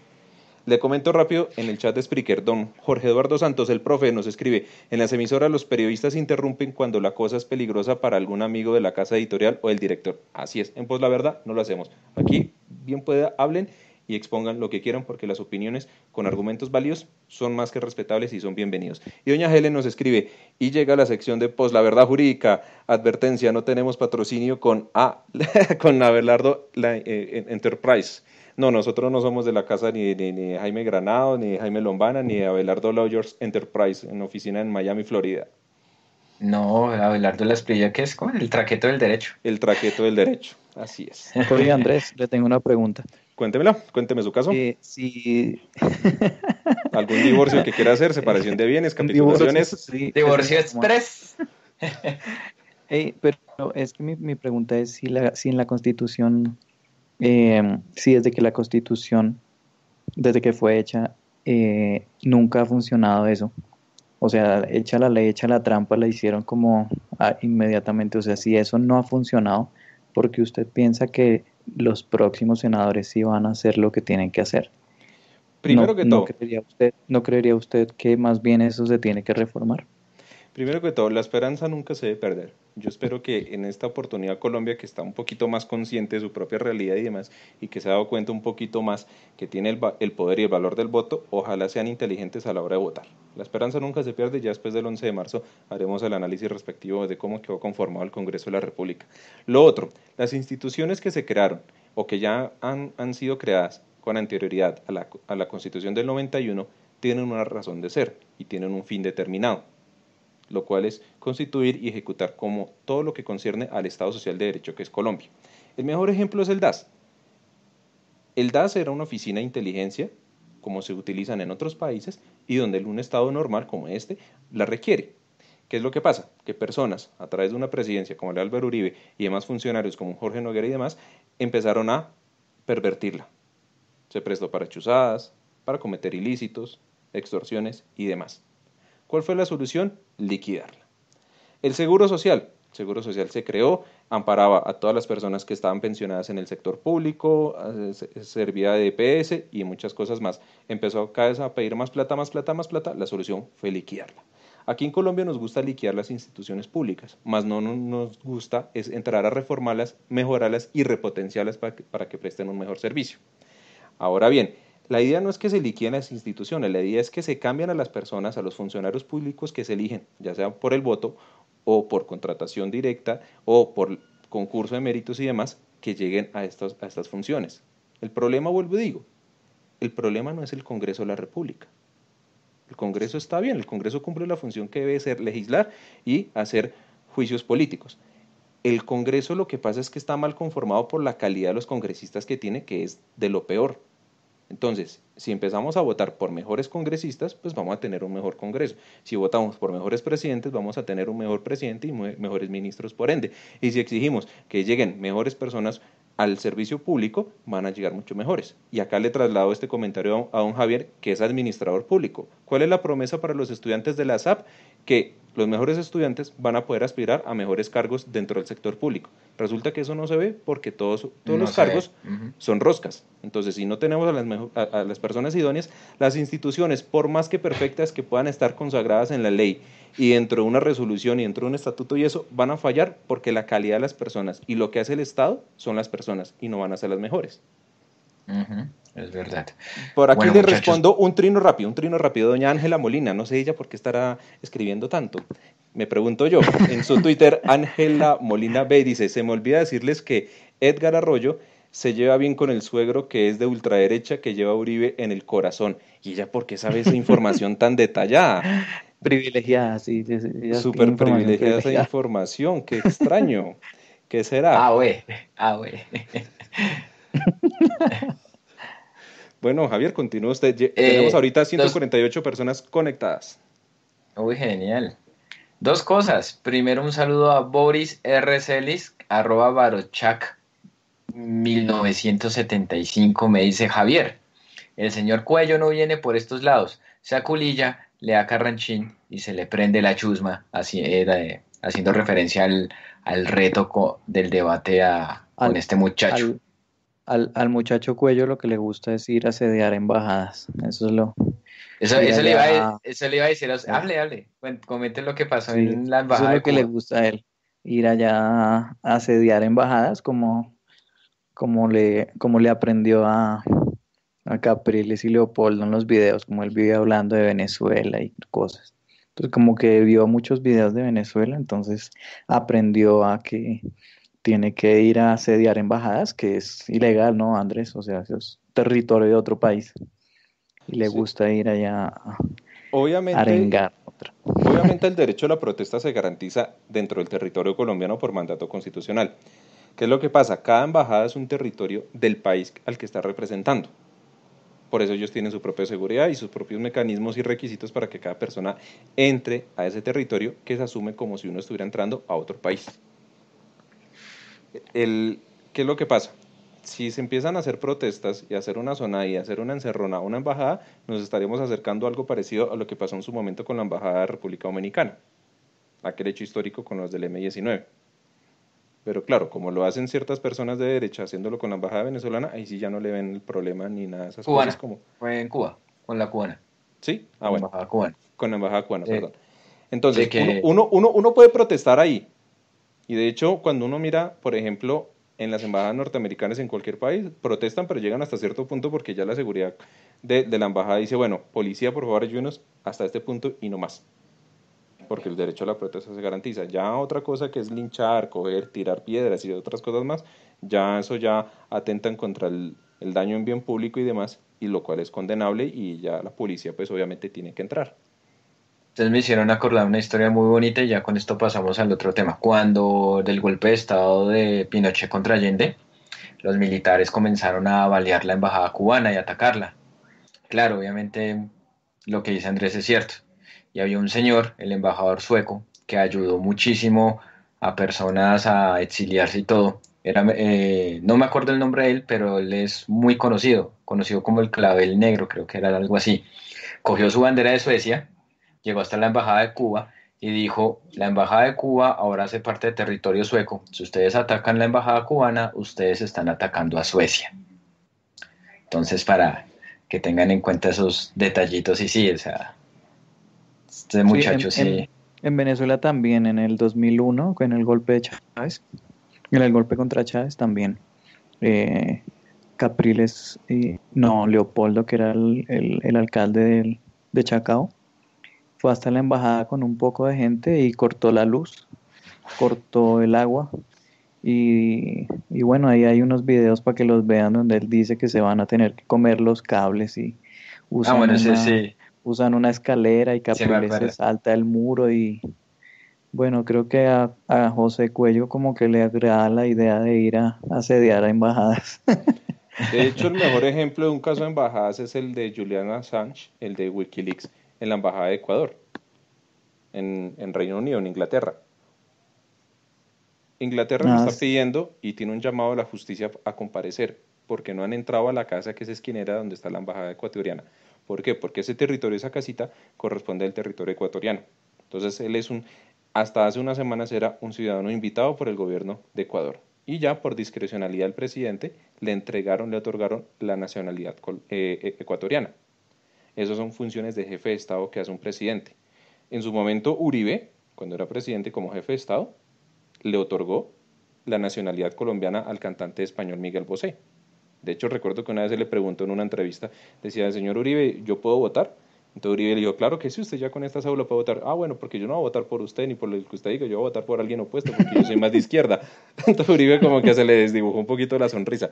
Le comento rápido en el chat de Spreaker, don Jorge Eduardo Santos, el profe, nos escribe, en las emisoras los periodistas interrumpen cuando la cosa es peligrosa para algún amigo de la casa editorial o el director. Así es, en pos la verdad no lo hacemos. Aquí bien pueda, hablen y expongan lo que quieran porque las opiniones con argumentos válidos son más que respetables y son bienvenidos. Y doña Helen nos escribe y llega a la sección de post la verdad jurídica, advertencia, no tenemos patrocinio con A con Abelardo la, eh, Enterprise. No, nosotros no somos de la casa ni, de Jaime Granado, ni de Jaime Lombana, ni de Abelardo Lawyers Enterprise, en oficina en Miami, Florida. No, Abelardo las que es con el traqueto del derecho. El traqueto del derecho, así es. Jorge Andrés, le tengo una pregunta. Cuéntemelo, cuénteme su caso. Eh, sí. ¿Algún divorcio que quiera hacer? Separación de bienes, capitulaciones. Divorcio, pero es que mi, pregunta es si, si en la Constitución, em, si desde que la Constitución, desde que fue hecha, eh, nunca ha funcionado eso. O sea, hecha la ley, hecha la trampa, la hicieron como ah, inmediatamente. O sea, si eso no ha funcionado, porque usted piensa que los próximos senadores sí van a hacer lo que tienen que hacer. Primero que todo. usted, ¿No creería usted que más bien eso se tiene que reformar? Primero que todo, la esperanza nunca se debe perder. Yo espero que en esta oportunidad Colombia, que está un poquito más consciente de su propia realidad y demás, y que se ha dado cuenta un poquito más que tiene el, poder y el valor del voto, ojalá sean inteligentes a la hora de votar. La esperanza nunca se pierde, ya después del 11 de marzo haremos el análisis respectivo de cómo quedó conformado el Congreso de la República. Lo otro, las instituciones que se crearon o que ya han, sido creadas con anterioridad a la, a la Constitución del 91 tienen una razón de ser y tienen un fin determinado lo cual es constituir y ejecutar como todo lo que concierne al Estado Social de Derecho que es Colombia. El mejor ejemplo es el DAS. El DAS era una oficina de inteligencia, como se utilizan en otros países, y donde un Estado normal como este la requiere. ¿Qué es lo que pasa? Que personas, a través de una presidencia como el Álvaro Uribe y demás funcionarios como Jorge Noguera y demás, empezaron a pervertirla. Se prestó para chuzadas, para cometer ilícitos, extorsiones y demás. ¿Cuál fue la solución? Liquidarla. El Seguro Social. El Seguro Social se creó, amparaba a todas las personas que estaban pensionadas en el sector público, eh, servía de EPS y muchas cosas más. Empezó cada vez a pedir más plata, más plata, más plata. La solución fue liquidarla. Aquí en Colombia nos gusta liquidar las instituciones públicas, más no nos gusta es entrar a reformarlas, mejorarlas y repotenciarlas para que presten un mejor servicio. Ahora bien, la idea no es que se liquiden las instituciones, la idea es que se cambian a las personas, a los funcionarios públicos que se eligen, ya sea por el voto o por contratación directa o por concurso de méritos y demás, que lleguen a, estos, a estas funciones. El problema, vuelvo y digo, el problema no es el Congreso de la República. El Congreso está bien, el Congreso cumple la función que debe ser legislar y hacer juicios políticos. El Congreso lo que pasa es que está mal conformado por la calidad de los congresistas que tiene, que es de lo peor. Entonces, si empezamos a votar por mejores congresistas, pues vamos a tener un mejor Congreso. Si votamos por mejores presidentes, vamos a tener un mejor presidente y mejores ministros por ende. Y si exigimos que lleguen mejores personas al servicio público, van a llegar mucho mejores. Y acá le traslado este comentario a don Javier, que es administrador público. ¿Cuál es la promesa para los estudiantes de la SAP? Que los mejores estudiantes van a poder aspirar a mejores cargos dentro del sector público. Resulta que eso no se ve porque todos, todos los cargos son roscas. Entonces, si no tenemos a las, mejores personas idóneas, las instituciones, por más que perfectas que puedan estar consagradas en la ley y dentro de una resolución y dentro de un estatuto y eso, van a fallar porque la calidad de las personas y lo que hace el Estado son las personas y no van a ser las mejores. es verdad. Por aquí le respondo un trino rápido, un trino rápido. Doña Ángela Molina, no sé ella por qué estará escribiendo tanto. Me pregunto yo. En su Twitter, Ángela Molina B dice: Se me olvida decirles que Edgar Arroyo se lleva bien con el suegro que es de ultraderecha, que lleva Uribe en el corazón. ¿Y ella por qué sabe esa información tan detallada? Privilegiada, sí. Súper privilegiada esa información, qué extraño. ¿Qué será? Ah, güey. Ah, güey. bueno, Javier, continúa usted. Eh, tenemos ahorita 148 personas conectadas. Uy, genial. Dos cosas. Primero, un saludo a Boris R. Celis, arroba Barochak 1975 me dice Javier, el señor Cuello no viene por estos lados, se aculilla, le da carranchín y se le prende la chusma, así, eh, eh, haciendo referencia al, al reto del debate a, con este muchacho. Al, muchacho Cuello lo que le gusta es ir a sediar embajadas, eso es lo... Eso, le, iba a, decir, ah. hable, hable, comente lo que pasó en la embajada. Eso es lo que le gusta a él, ir allá a sediar embajadas como como le, le aprendió a, a Capriles y Leopoldo en los videos, como él vive hablando de Venezuela y cosas. Entonces, como que vio muchos videos de Venezuela, entonces aprendió a que tiene que ir a asediar embajadas, que es ilegal, ¿no, Andrés? O sea, es territorio de otro país. Y le gusta ir allá a obviamente, arengar. Obviamente el derecho a la protesta se garantiza dentro del territorio colombiano por mandato constitucional. ¿Qué es lo que pasa? Cada embajada es un territorio del país al que está representando. Por eso ellos tienen su propia seguridad y sus propios mecanismos y requisitos para que cada persona entre a ese territorio que se asume como si uno estuviera entrando a otro país. El, ¿Qué es lo que pasa? Si se empiezan a hacer protestas y a hacer una zona y a hacer una encerrona a una embajada, nos estaríamos acercando a algo parecido a lo que pasó en su momento con la embajada de República Dominicana, aquel hecho histórico con los del M-19. Pero claro, como lo hacen ciertas personas de derecha haciéndolo con la embajada venezolana, ahí sí ya no le ven el problema ni nada de esas cosas como fue en Cuba, con la cubana. Sí, ah, con bueno. Embajada cubana. Con la embajada cubana, perdón. Entonces, uno, uno, uno puede protestar ahí. Y de hecho, cuando uno mira, por ejemplo, en las embajadas norteamericanas en cualquier país, protestan, pero llegan hasta cierto punto porque ya la seguridad de, de la embajada dice, bueno, policía, por favor, ayúdenos hasta este punto y no más porque el derecho a la protesta se garantiza. Ya otra cosa que es linchar, coger, tirar piedras y otras cosas más, ya eso ya atentan contra el, daño en bien público y demás, y lo cual es condenable y ya la policía pues obviamente tiene que entrar. Ustedes me hicieron acordar una historia muy bonita y ya con esto pasamos al otro tema. Cuando del golpe de Estado de Pinochet contra Allende, los militares comenzaron a balear la embajada cubana y atacarla. Claro, obviamente lo que dice Andrés es cierto y había un señor, el embajador sueco, que ayudó muchísimo a personas a exiliarse y todo. Eh, no me acuerdo el nombre de él, pero él es muy conocido, conocido como el clavel negro, creo que era algo así. Cogió su bandera de Suecia, llegó hasta la embajada de Cuba y dijo, la embajada de Cuba ahora hace parte de territorio sueco. Si ustedes atacan la embajada cubana, ustedes están atacando a Suecia. Entonces, para que tengan en cuenta esos detallitos y sí, o sea, este sí. En, Venezuela también, en el 2001, con el golpe de Chávez, en el golpe contra Chávez también. Eh, Capriles, y, no, Leopoldo, que era el, alcalde de Chacao, fue hasta la embajada con un poco de gente y cortó la luz, cortó el agua. Y, y bueno, ahí hay unos videos para que los vean donde él dice que se van a tener que comer los cables y usar ah, bueno, sí, sí usan una escalera y Capriles se, salta el muro y bueno, creo que a, José Cuello como que le agrada la idea de ir a asediar a embajadas. De hecho, el mejor ejemplo de un caso de embajadas es el de Juliana Assange, el de Wikileaks, en la Embajada de Ecuador, en, Reino Unido, en Inglaterra. Inglaterra ah, está pidiendo y tiene un llamado a la justicia a comparecer, porque no han entrado a la casa que es esquinera donde está la Embajada ecuatoriana. ¿Por qué? Porque ese territorio, esa casita, corresponde al territorio ecuatoriano. Entonces, él es un, hasta hace unas semanas era un ciudadano invitado por el gobierno de Ecuador. Y ya por discrecionalidad del presidente le entregaron, le otorgaron la nacionalidad eh, eh, ecuatoriana. Esas son funciones de jefe de Estado que hace un presidente. En su momento, Uribe, cuando era presidente como jefe de Estado, le otorgó la nacionalidad colombiana al cantante español Miguel Bosé. De hecho, recuerdo que una vez se le preguntó en una entrevista, decía, señor Uribe, ¿yo puedo votar? Entonces Uribe le dijo, claro que sí, usted ya con esta cédula puede votar. Ah, bueno, porque yo no voy a votar por usted ni por lo que usted diga, yo voy a votar por alguien opuesto porque yo soy más de izquierda. Entonces Uribe como que se le desdibujó un poquito la sonrisa.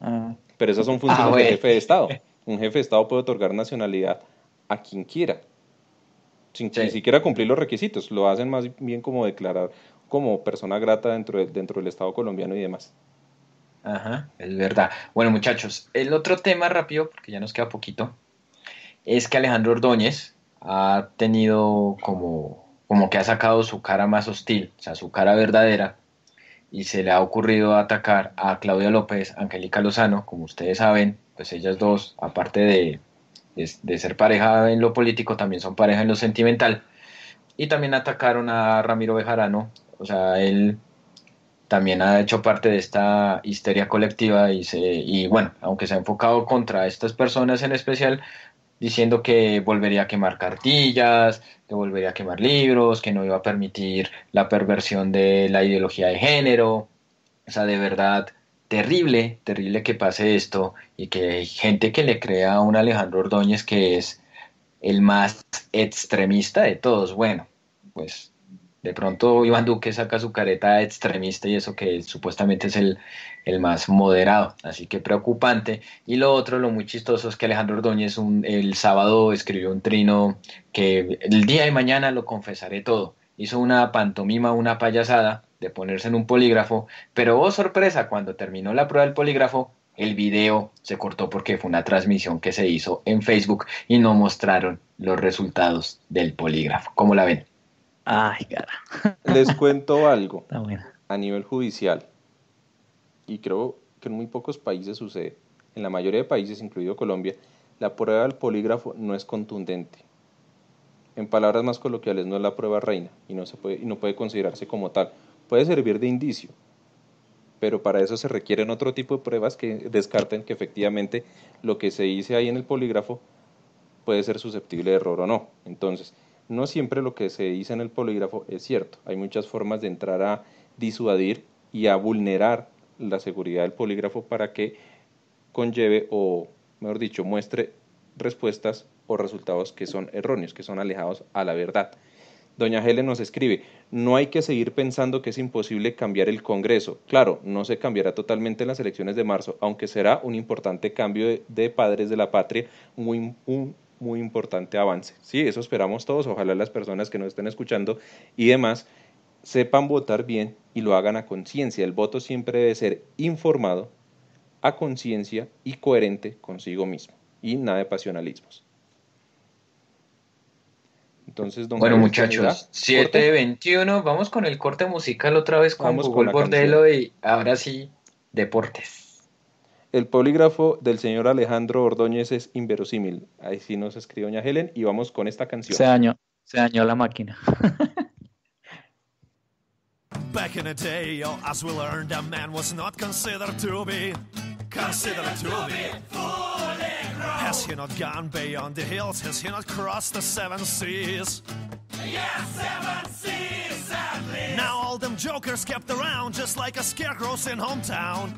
Ah. Pero esas son ah, funciones de jefe de Estado. Un jefe de Estado puede otorgar nacionalidad a quien quiera, sin ni siquiera cumplir los requisitos. Lo hacen más bien como declarar como persona grata dentro, dentro del Estado colombiano y demás. Ajá, es verdad. Bueno, muchachos, el otro tema rápido, porque ya nos queda poquito, es que Alejandro Ordóñez ha tenido como, como que ha sacado su cara más hostil, o sea, su cara verdadera, y se le ha ocurrido atacar a Claudia López, Angélica Lozano, como ustedes saben, pues ellas dos, aparte de, de ser pareja en lo político, también son pareja en lo sentimental, y también atacaron a Ramiro Bejarano, o sea, él también ha hecho parte de esta histeria colectiva y, bueno, aunque se ha enfocado contra estas personas en especial, diciendo que volvería a quemar cartillas, que volvería a quemar libros, que no iba a permitir la perversión de la ideología de género. O sea, de verdad, terrible, terrible que pase esto y que hay gente que le crea a un Alejandro Ordóñez que es el más extremista de todos. Bueno, pues de pronto Iván Duque saca su careta extremista y eso que supuestamente es el, más moderado. Así que preocupante. Y lo otro, lo muy chistoso, es que Alejandro Ordóñez un, el sábado escribió un trino que el día de mañana lo confesaré todo. Hizo una pantomima, una payasada de ponerse en un polígrafo, pero oh sorpresa, cuando terminó la prueba del polígrafo, el video se cortó porque fue una transmisión que se hizo en Facebook y no mostraron los resultados del polígrafo. ¿Cómo la ven? Ay, cara. Les cuento algo. A nivel judicial, y creo que en muy pocos países sucede, en la mayoría de países, incluido Colombia, la prueba del polígrafo no es contundente. En palabras más coloquiales, no es la prueba reina y no, se puede, y no puede considerarse como tal. Puede servir de indicio, pero para eso se requieren otro tipo de pruebas que descarten que efectivamente lo que se dice ahí en el polígrafo puede ser susceptible de error o no. Entonces, no siempre lo que se dice en el polígrafo es cierto. Hay muchas formas de entrar a disuadir y a vulnerar la seguridad del polígrafo para que conlleve o, mejor dicho, muestre respuestas o resultados que son erróneos, que son alejados a la verdad. Doña Helen nos escribe, no hay que seguir pensando que es imposible cambiar el Congreso. Claro, no se cambiará totalmente en las elecciones de marzo, aunque será un importante cambio de, padres de la patria, muy, un, muy importante avance. Sí, eso esperamos todos. Ojalá las personas que nos estén escuchando y demás sepan votar bien y lo hagan a conciencia. El voto siempre debe ser informado, a conciencia y coherente consigo mismo. Y nada de pasionalismos. Entonces, don Bueno, muchachos, 7.21, vamos con el corte musical otra vez con Google Bordelo y ahora sí, deportes. El polígrafo del señor Alejandro Ordóñez es inverosímil. Ahí sí nos escribió doña Helen y vamos con esta canción. Se dañó, se dañó la máquina. Back in the day, oh, as we learned, a man was not considered to be considered to be fully Has he not gone beyond the hills? Has he not crossed the seven seas? Yes, seven seas at least. Now all them jokers kept around, just like a scarecrow's in hometown.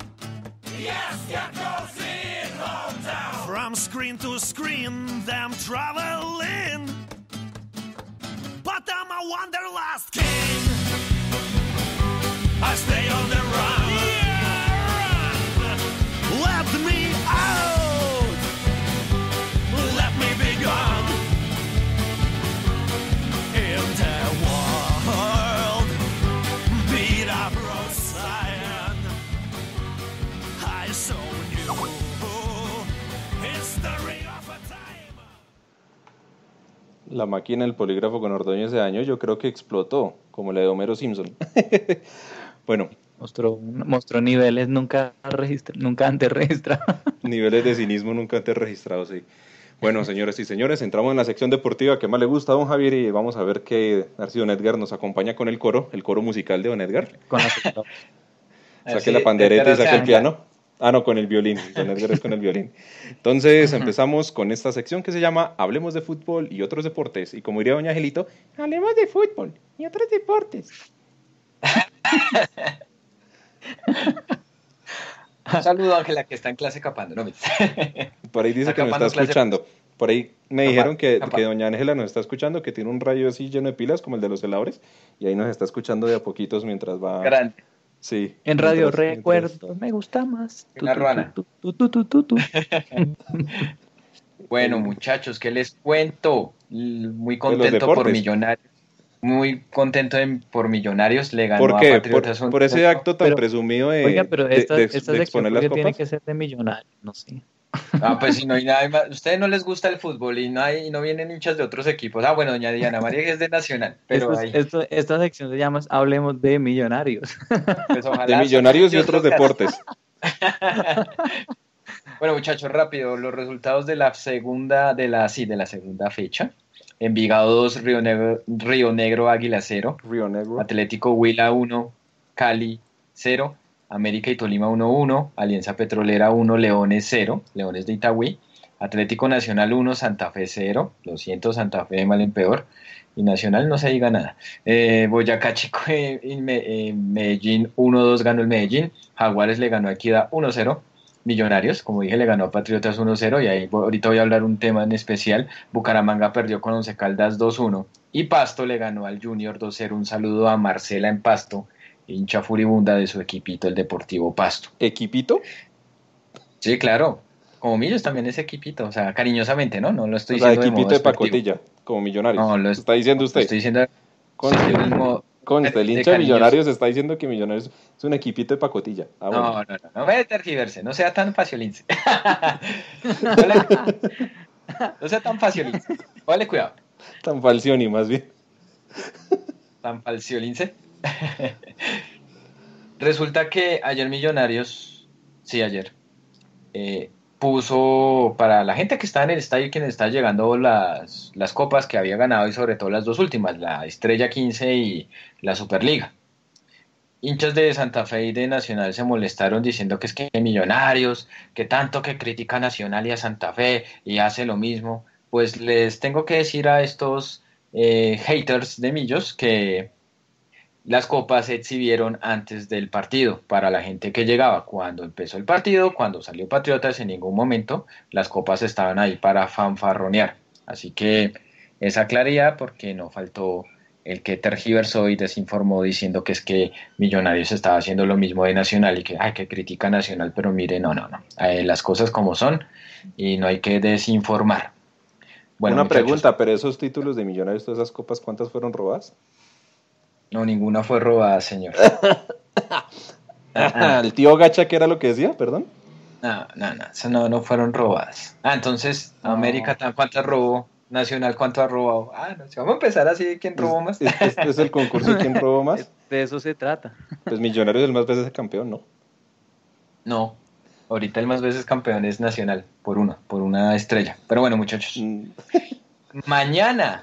Fiasco goes in hometown. From screen to screen, them traveling. But I'm a wanderlust king. I stay on the run. Yeah, run. Let me out. la máquina del polígrafo con Ordoño ese año, yo creo que explotó, como la de Homero Simpson. bueno. Mostró, mostró niveles nunca, registra, nunca antes registrados. niveles de cinismo nunca antes registrados, sí. Bueno, señores y señores, entramos en la sección deportiva que más le gusta a don Javier y vamos a ver que Narciso Don Edgar nos acompaña con el coro, el coro musical de don Edgar. Con la... saque la pandereta y saque el piano. Ah, no, con el violín, con Edgar con el violín. Entonces empezamos con esta sección que se llama Hablemos de fútbol y otros deportes. Y como diría Doña Angelito, hablemos de fútbol y otros deportes. saludo Ángela que está en clase capando. Por ahí dice que me está escuchando. Por ahí me dijeron que, que doña Ángela nos está escuchando, que tiene un rayo así lleno de pilas como el de los heladores, y ahí nos está escuchando de a poquitos mientras va Grande. Sí. En Radio recuerdo, Recuerdos, me gusta más. la ruana. bueno, muchachos, ¿qué les cuento? Muy contento por Millonarios. Muy contento por Millonarios, le ganó ¿Por a Patriotas. Por, ese acto tan presumido de, oiga, pero estas de, de, exponer tiene que ser de Millonarios, no sé. Ah, pues si no hay nada más. Ustedes no les gusta el fútbol y no hay, no vienen hinchas de otros equipos. Ah, bueno, doña Diana María es de Nacional. Pero esta sección se llama Hablemos de Millonarios. Pues de Millonarios y otros deportes. bueno, muchachos, rápido, los resultados de la segunda, de la, de la segunda fecha. Envigado 2, Río Negro, Río Negro Águila 0. Río Negro. Atlético Huila 1, Cali 0. América y Tolima 1-1, Alianza Petrolera 1, Leones 0, Leones de Itagüí, Atlético Nacional 1, Santa Fe 0, lo siento, Santa Fe mal en peor, y Nacional no se diga nada. Eh, Boyacá Chico eh, Medellín 1-2 ganó el Medellín, Jaguares le ganó a Equidad 1-0, Millonarios, como dije, le ganó a Patriotas 1-0 y ahí ahorita voy a hablar un tema en especial. Bucaramanga perdió con Once Caldas 2-1 y Pasto le ganó al Junior 2-0. Un saludo a Marcela en Pasto, hincha furibunda de su equipito, el Deportivo Pasto. ¿Equipito? Sí, claro. Como Millos también es equipito, o sea, cariñosamente, ¿no? No lo estoy o Sea, equipito de, pacotilla, como Millonarios. No, lo está diciendo usted. estoy diciendo. Con, el, con hincha de, Millonarios está diciendo que Millonarios es un equipito de pacotilla. Ah, no, no, no, no vaya a tergiverse, no sea tan faciolince. no sea tan faciolince. Vale, cuidado. Tan falcioni, más bien. Tan falciolince. Resulta que ayer Millonarios, sí, ayer, eh, puso para la gente que está en el estadio y está llegando las, copas que había ganado y sobre todo las dos últimas, la Estrella 15 y la Superliga. Hinchas de Santa Fe y de Nacional se molestaron diciendo que es que millonarios, que tanto que critica a Nacional y a Santa Fe y hace lo mismo. Pues les tengo que decir a estos eh, haters de Millos que las copas se exhibieron antes del partido para la gente que llegaba. Cuando empezó el partido, cuando salió Patriotas, en ningún momento las copas estaban ahí para fanfarronear. Así que esa claridad porque no faltó el que tergiversó y desinformó diciendo que es que Millonarios estaba haciendo lo mismo de Nacional y que, ay, que critica Nacional, pero mire, no, no, no, eh, las cosas como son y no hay que desinformar. Bueno, Una pregunta, pero esos títulos de Millonarios, todas esas copas, ¿cuántas fueron robadas? No, ninguna fue robada, señor. ¿El tío Gacha que era lo que decía? Perdón. No, no, no, no, fueron robadas. Ah, entonces, América, ¿cuántas robó? Nacional, ¿cuánto ha robado? Ah, vamos a empezar así, ¿quién robó más? Este, es el concurso de quién robó más. De eso se trata. Pues Millonarios el más veces campeón, ¿no? No, ahorita el más veces campeón es Nacional, por una, por una estrella. Pero bueno, muchachos. Mm. Mañana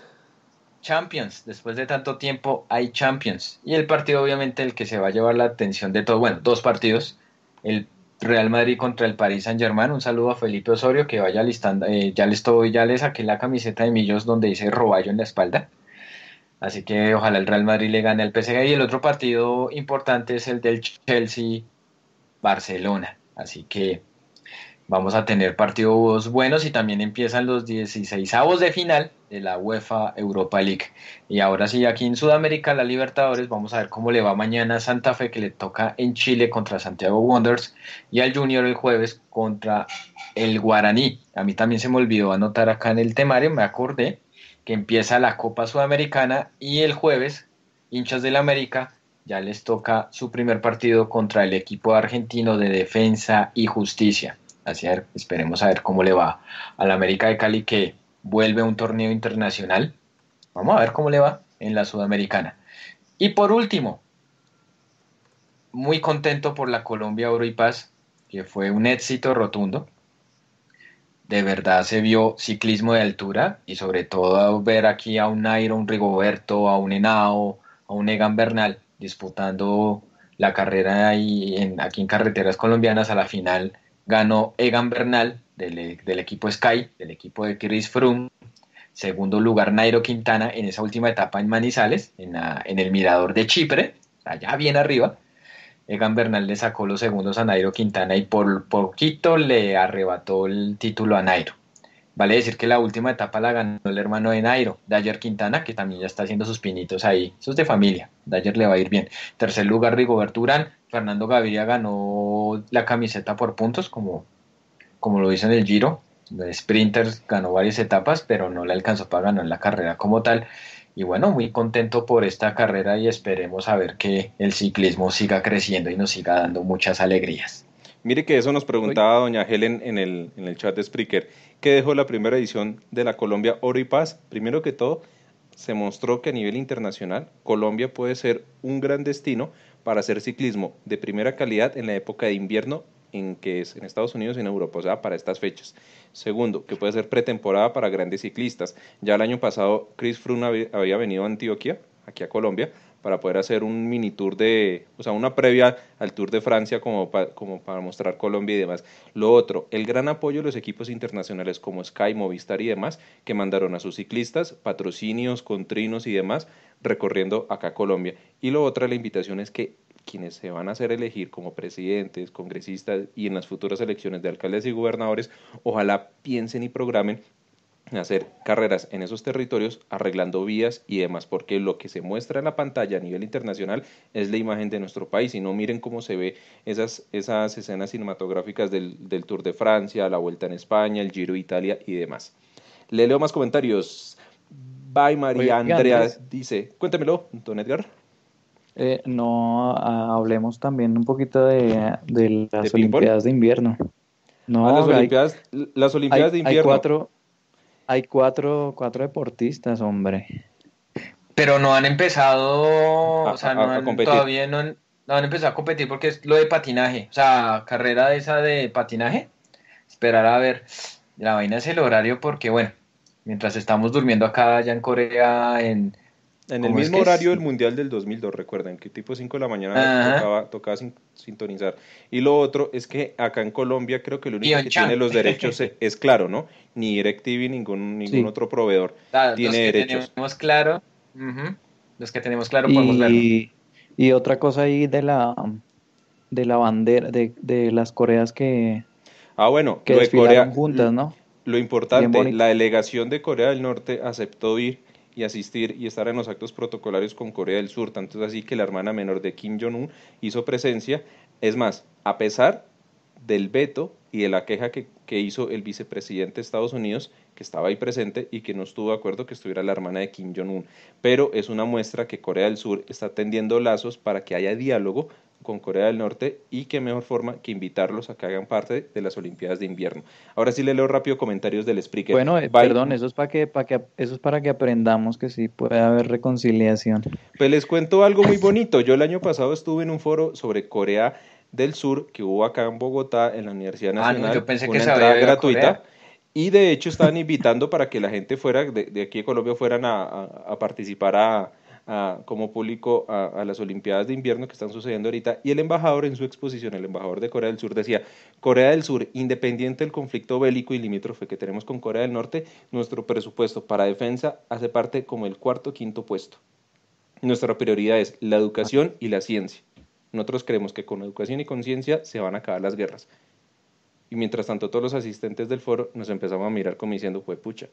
Champions, después de tanto tiempo hay Champions. Y el partido obviamente el que se va a llevar la atención de todos, bueno, dos partidos, el Real Madrid contra el París Saint Germain. Un saludo a Felipe Osorio que vaya listando, eh, ya le ya le saqué la camiseta de Millos donde dice Roballo en la espalda. Así que ojalá el Real Madrid le gane al PSG. Y el otro partido importante es el del Chelsea Barcelona. Así que vamos a tener partidos buenos y también empiezan los 16 avos de final de la UEFA Europa League. Y ahora sí, aquí en Sudamérica, la Libertadores, vamos a ver cómo le va mañana a Santa Fe, que le toca en Chile contra Santiago Wonders, y al Junior el jueves contra el Guaraní. A mí también se me olvidó anotar acá en el temario, me acordé, que empieza la Copa Sudamericana y el jueves, hinchas del América, ya les toca su primer partido contra el equipo argentino de defensa y justicia. Así esperemos a ver cómo le va a la América de Cali que vuelve a un torneo internacional. Vamos a ver cómo le va en la Sudamericana. Y por último, muy contento por la Colombia Oro y Paz, que fue un éxito rotundo. De verdad se vio ciclismo de altura y sobre todo ver aquí a un Nairo, un Rigoberto, a un Henao, a un Egan Bernal disputando la carrera y aquí en carreteras colombianas a la final ganó Egan Bernal del, equipo Sky, del equipo de Chris Froome. Segundo lugar, Nairo Quintana en esa última etapa en Manizales, en, en el Mirador de Chipre, allá bien arriba. Egan Bernal le sacó los segundos a Nairo Quintana y por poquito le arrebató el título a Nairo. Vale decir que la última etapa la ganó el hermano de Nairo, Dayer Quintana, que también ya está haciendo sus pinitos ahí. Eso es de familia, Dayer le va a ir bien. Tercer lugar, Rigoberto Urán. Fernando Gaviria ganó la camiseta por puntos, como, como lo dice en el Giro. El Sprinter ganó varias etapas, pero no le alcanzó para ganar la carrera como tal. Y bueno, muy contento por esta carrera y esperemos a ver que el ciclismo siga creciendo y nos siga dando muchas alegrías. Mire que eso nos preguntaba doña Helen en el, en el chat de Spreaker que dejó la primera edición de la Colombia Oro y Paz. Primero que todo, se mostró que a nivel internacional Colombia puede ser un gran destino para hacer ciclismo de primera calidad en la época de invierno en que es en Estados Unidos y en Europa, o sea, para estas fechas. Segundo, que puede ser pretemporada para grandes ciclistas. Ya el año pasado Chris Froome había venido a Antioquia, aquí a Colombia, para poder hacer un mini tour de, o sea, una previa al Tour de Francia como, como para mostrar Colombia y demás. Lo otro, el gran apoyo de los equipos internacionales como Sky, Movistar y demás, que mandaron a sus ciclistas, patrocinios, contrinos y demás, recorriendo acá Colombia. Y lo otro, la invitación es que quienes se van a hacer elegir como presidentes, congresistas y en las futuras elecciones de alcaldes y gobernadores, ojalá piensen y programen hacer carreras en esos territorios, arreglando vías y demás, porque lo que se muestra en la pantalla a nivel internacional es la imagen de nuestro país. Y no miren cómo se ve esas, esas escenas cinematográficas del, del Tour de Francia, la Vuelta en España, el Giro de Italia y demás. Le leo más comentarios. Bye María Andrea dice, cuéntemelo, don Edgar. Eh, no, ah, hablemos también un poquito de, las Olimpiadas de invierno. No, ah, las, olimpiadas, de invierno. Hay hay cuatro, cuatro deportistas, hombre. Pero no han empezado, a, o sea, no todavía no han, no han empezado a competir porque es lo de patinaje, o sea, carrera esa de patinaje. Esperar a ver. La vaina es el horario porque, bueno, mientras estamos durmiendo acá allá en Corea, en, en el mismo horario del Mundial del 2002, recuerden, que tipo 5 de la mañana tocaba, sintonizar. Y lo otro es que acá en Colombia creo que lo único que tiene los derechos es, claro, ¿no? Ni DirecTV, ningún, ningún otro proveedor tiene los que derechos. Tenemos claro, los que tenemos claro podemos y, Y otra cosa ahí de la, de la bandera, de, de las Coreas que... Ah, bueno, que juntas, ¿no? Lo importante, la delegación de Corea del Norte aceptó ir y asistir y estar en los actos protocolarios con Corea del Sur. Tanto es así que la hermana menor de Kim Jong-un hizo presencia. Es más, a pesar del veto y de la queja que, hizo el vicepresidente de Estados Unidos, que estaba ahí presente y que no estuvo de acuerdo que estuviera la hermana de Kim Jong-un. Pero es una muestra que Corea del Sur está tendiendo lazos para que haya diálogo con Corea del Norte y qué mejor forma que invitarlos a que hagan parte de las Olimpiadas de invierno. Ahora sí le leo rápido comentarios del Spreaker. Bueno, eh, perdón, eso es, para que, para que, eso es para que aprendamos que sí puede haber reconciliación. Pues les cuento algo muy bonito. Yo el año pasado estuve en un foro sobre Corea del Sur que hubo acá en Bogotá, en la Universidad Nacional. Ah, no, yo pensé una que entrada gratuita. Y de hecho estaban invitando para que la gente fuera de, aquí de Colombia fueran a participar a como público a, las Olimpiadas de invierno que están sucediendo ahorita. Y el embajador en su exposición, el embajador de Corea del Sur, decía, Corea del Sur, independiente del conflicto bélico y limítrofe que tenemos con Corea del Norte, nuestro presupuesto para defensa hace parte como el cuarto o quinto puesto. Nuestra prioridad es la educación y la ciencia. Nosotros creemos que con educación y con ciencia se van a acabar las guerras. Y mientras tanto todos los asistentes del foro nos empezamos a mirar como diciendo, fue pucha.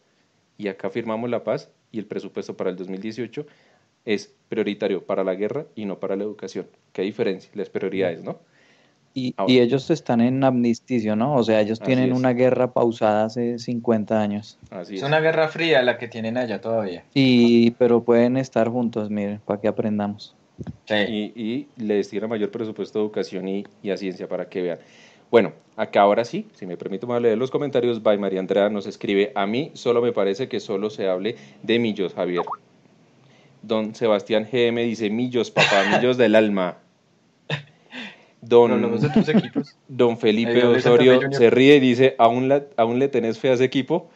Y acá firmamos la paz y el presupuesto para el 2018 es prioritario para la guerra y no para la educación. Qué diferencia, las prioridades, ¿no? Y, ellos están en amnisticio, ¿no? O sea, ellos tienen una guerra pausada hace 50 años. es. una guerra fría la que tienen allá todavía. Y, pero pueden estar juntos, miren, para que aprendamos. Sí. Y, y le mayor presupuesto a educación y, y a ciencia para que vean. Bueno, acá ahora sí, si me permito más leer los comentarios, by María Andrea nos escribe, a mí solo me parece que solo se hable de millos, Javier. Don Sebastián GM dice, millos, papá, millos del alma. Don, don Felipe Osorio se ríe y dice, ¿Aún, ¿aún le tenés fe a ese equipo?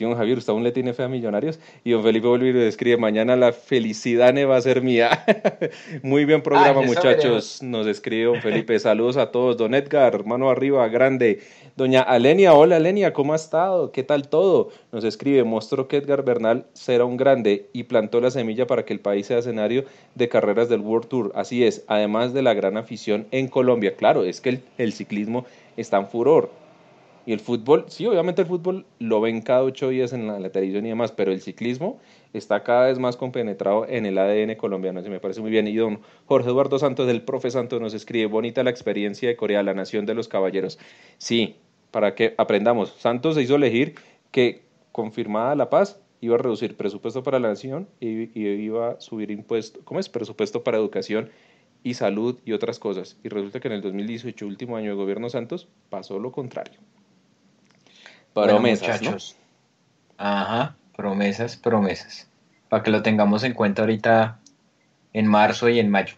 don Javier, usted aún le tiene fe a Millonarios. Y don Felipe volvió le escribe, mañana la felicidad ne va a ser mía. Muy bien programa, muchachos. Nos escribe don Felipe. Saludos a todos. Don Edgar, mano arriba, grande. Doña Alenia, hola Alenia, ¿cómo ha estado? ¿Qué tal todo? Nos escribe, mostró que Edgar Bernal será un grande y plantó la semilla para que el país sea escenario de carreras del World Tour. Así es, además de la gran afición en Colombia. Claro, es que el ciclismo está en furor y el fútbol, sí, obviamente el fútbol lo ven cada ocho días en la, televisión y demás, pero el ciclismo está cada vez más compenetrado en el ADN colombiano, se me parece muy bien. Y don Jorge Eduardo Santos, del Profe Santos, nos escribe, bonita la experiencia de Corea, la nación de los caballeros. Sí, para que aprendamos, Santos se hizo elegir que confirmada la paz iba a reducir presupuesto para la nación y, iba a subir impuestos, ¿cómo es? Presupuesto para educación y salud y otras cosas. Y resulta que en el 2018, último año de gobierno Santos, pasó lo contrario promesas, muchachos. Ajá, promesas, promesas. Para que lo tengamos en cuenta ahorita en marzo y en mayo.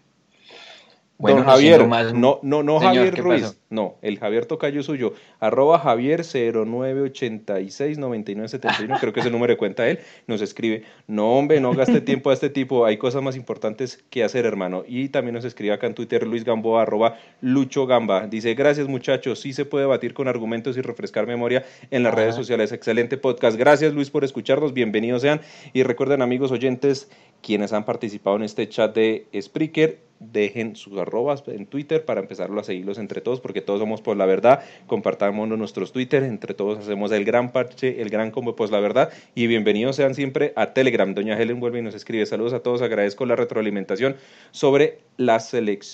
Don Javier, no, no, no Javier Ruiz, no, el Javier Tocayo suyo, arroba Javier 09869971, creo que ese número de cuenta él, nos escribe, no hombre, no gaste tiempo a este tipo, hay cosas más importantes que hacer, hermano. Y también nos escribe acá en Twitter Luis Gamboa, arroba Lucho Gamba, dice, gracias muchachos, sí se puede batir con argumentos y refrescar memoria en las redes sociales, excelente podcast, gracias Luis por escucharnos, bienvenidos sean, y recuerden amigos oyentes, quienes han participado en este chat de Spreaker dejen sus arrobas en Twitter para empezarlo a seguirlos entre todos, porque todos somos por pues, la verdad. Compartamos nuestros Twitter, entre todos hacemos el gran parche, el gran combo, pues la verdad. Y bienvenidos sean siempre a Telegram. Doña Helen vuelve y nos escribe. Saludos a todos, agradezco la retroalimentación sobre la,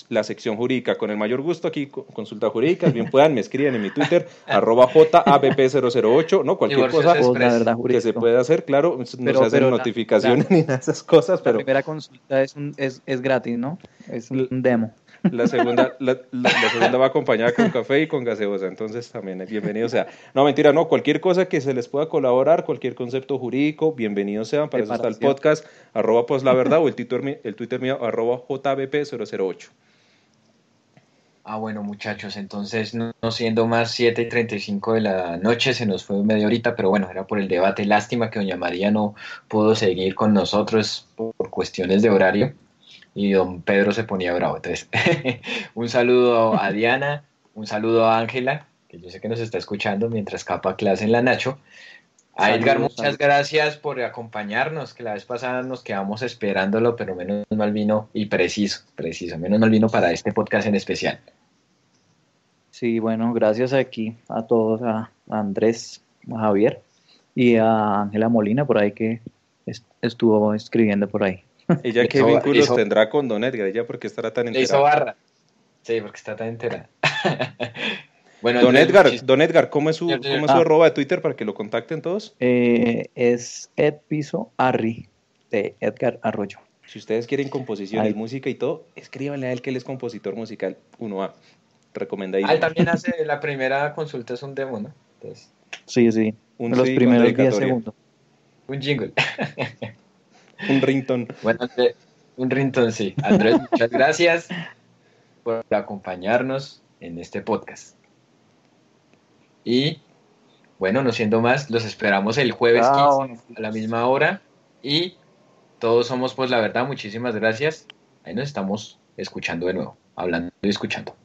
la sección jurídica. Con el mayor gusto aquí, consulta jurídica, bien puedan, me escriben en mi Twitter, arroba JABP008, no, cualquier cosa pues, que se pueda hacer, claro, no se hacen notificaciones ni esas cosas, pero... La primera consulta es, es, es gratis, ¿no? es un demo. La segunda, la, va acompañada con café y con gaseosa, entonces también es bienvenido sea. No, mentira, no, cualquier cosa que se les pueda colaborar, cualquier concepto jurídico, bienvenido sean, para eso está el podcast, arroba pues la verdad o el Twitter, mío, arroba jbp008. Ah, bueno, muchachos, entonces no, siendo más 7 y 35 de la noche, se nos fue media horita, pero bueno, era por el debate. Lástima que Doña María no pudo seguir con nosotros por cuestiones de horario y don Pedro se ponía bravo. Entonces, un saludo a Diana, un saludo a Ángela, que yo sé que nos está escuchando mientras capa clase en la Nacho. A Edgar, muchas gracias por acompañarnos, que la vez pasada nos quedamos esperándolo, pero menos mal vino y preciso, preciso, menos mal vino para este podcast en especial. Sí, bueno, gracias aquí a todos, a Andrés, a Javier y a Ángela Molina por ahí que estuvo escribiendo por ahí. ¿Ella qué vínculos tendrá con Don Edgar? ¿Ella porque estará tan entera? hizo barra. Sí, porque está tan entera. bueno, don, Edgar, don Edgar, ¿cómo es ah. su, arroba de Twitter para que lo contacten todos? Eh, es Ed Piso Arri, de Edgar Arroyo. Si ustedes quieren composiciones, y música y todo, escríbanle a él que él es compositor musical 1A. Ah, él también hace la primera consulta, es un demo, ¿no? Entonces, sí, sí. los primeros 10 segundos. Un jingle. Un rington. Bueno, un rington, sí. Andrés, muchas gracias por acompañarnos en este podcast. Y bueno, no siendo más, los esperamos el jueves 15 ah, a la misma hora. Y todos somos, pues la verdad, muchísimas gracias. Ahí nos estamos escuchando de nuevo, hablando y escuchando.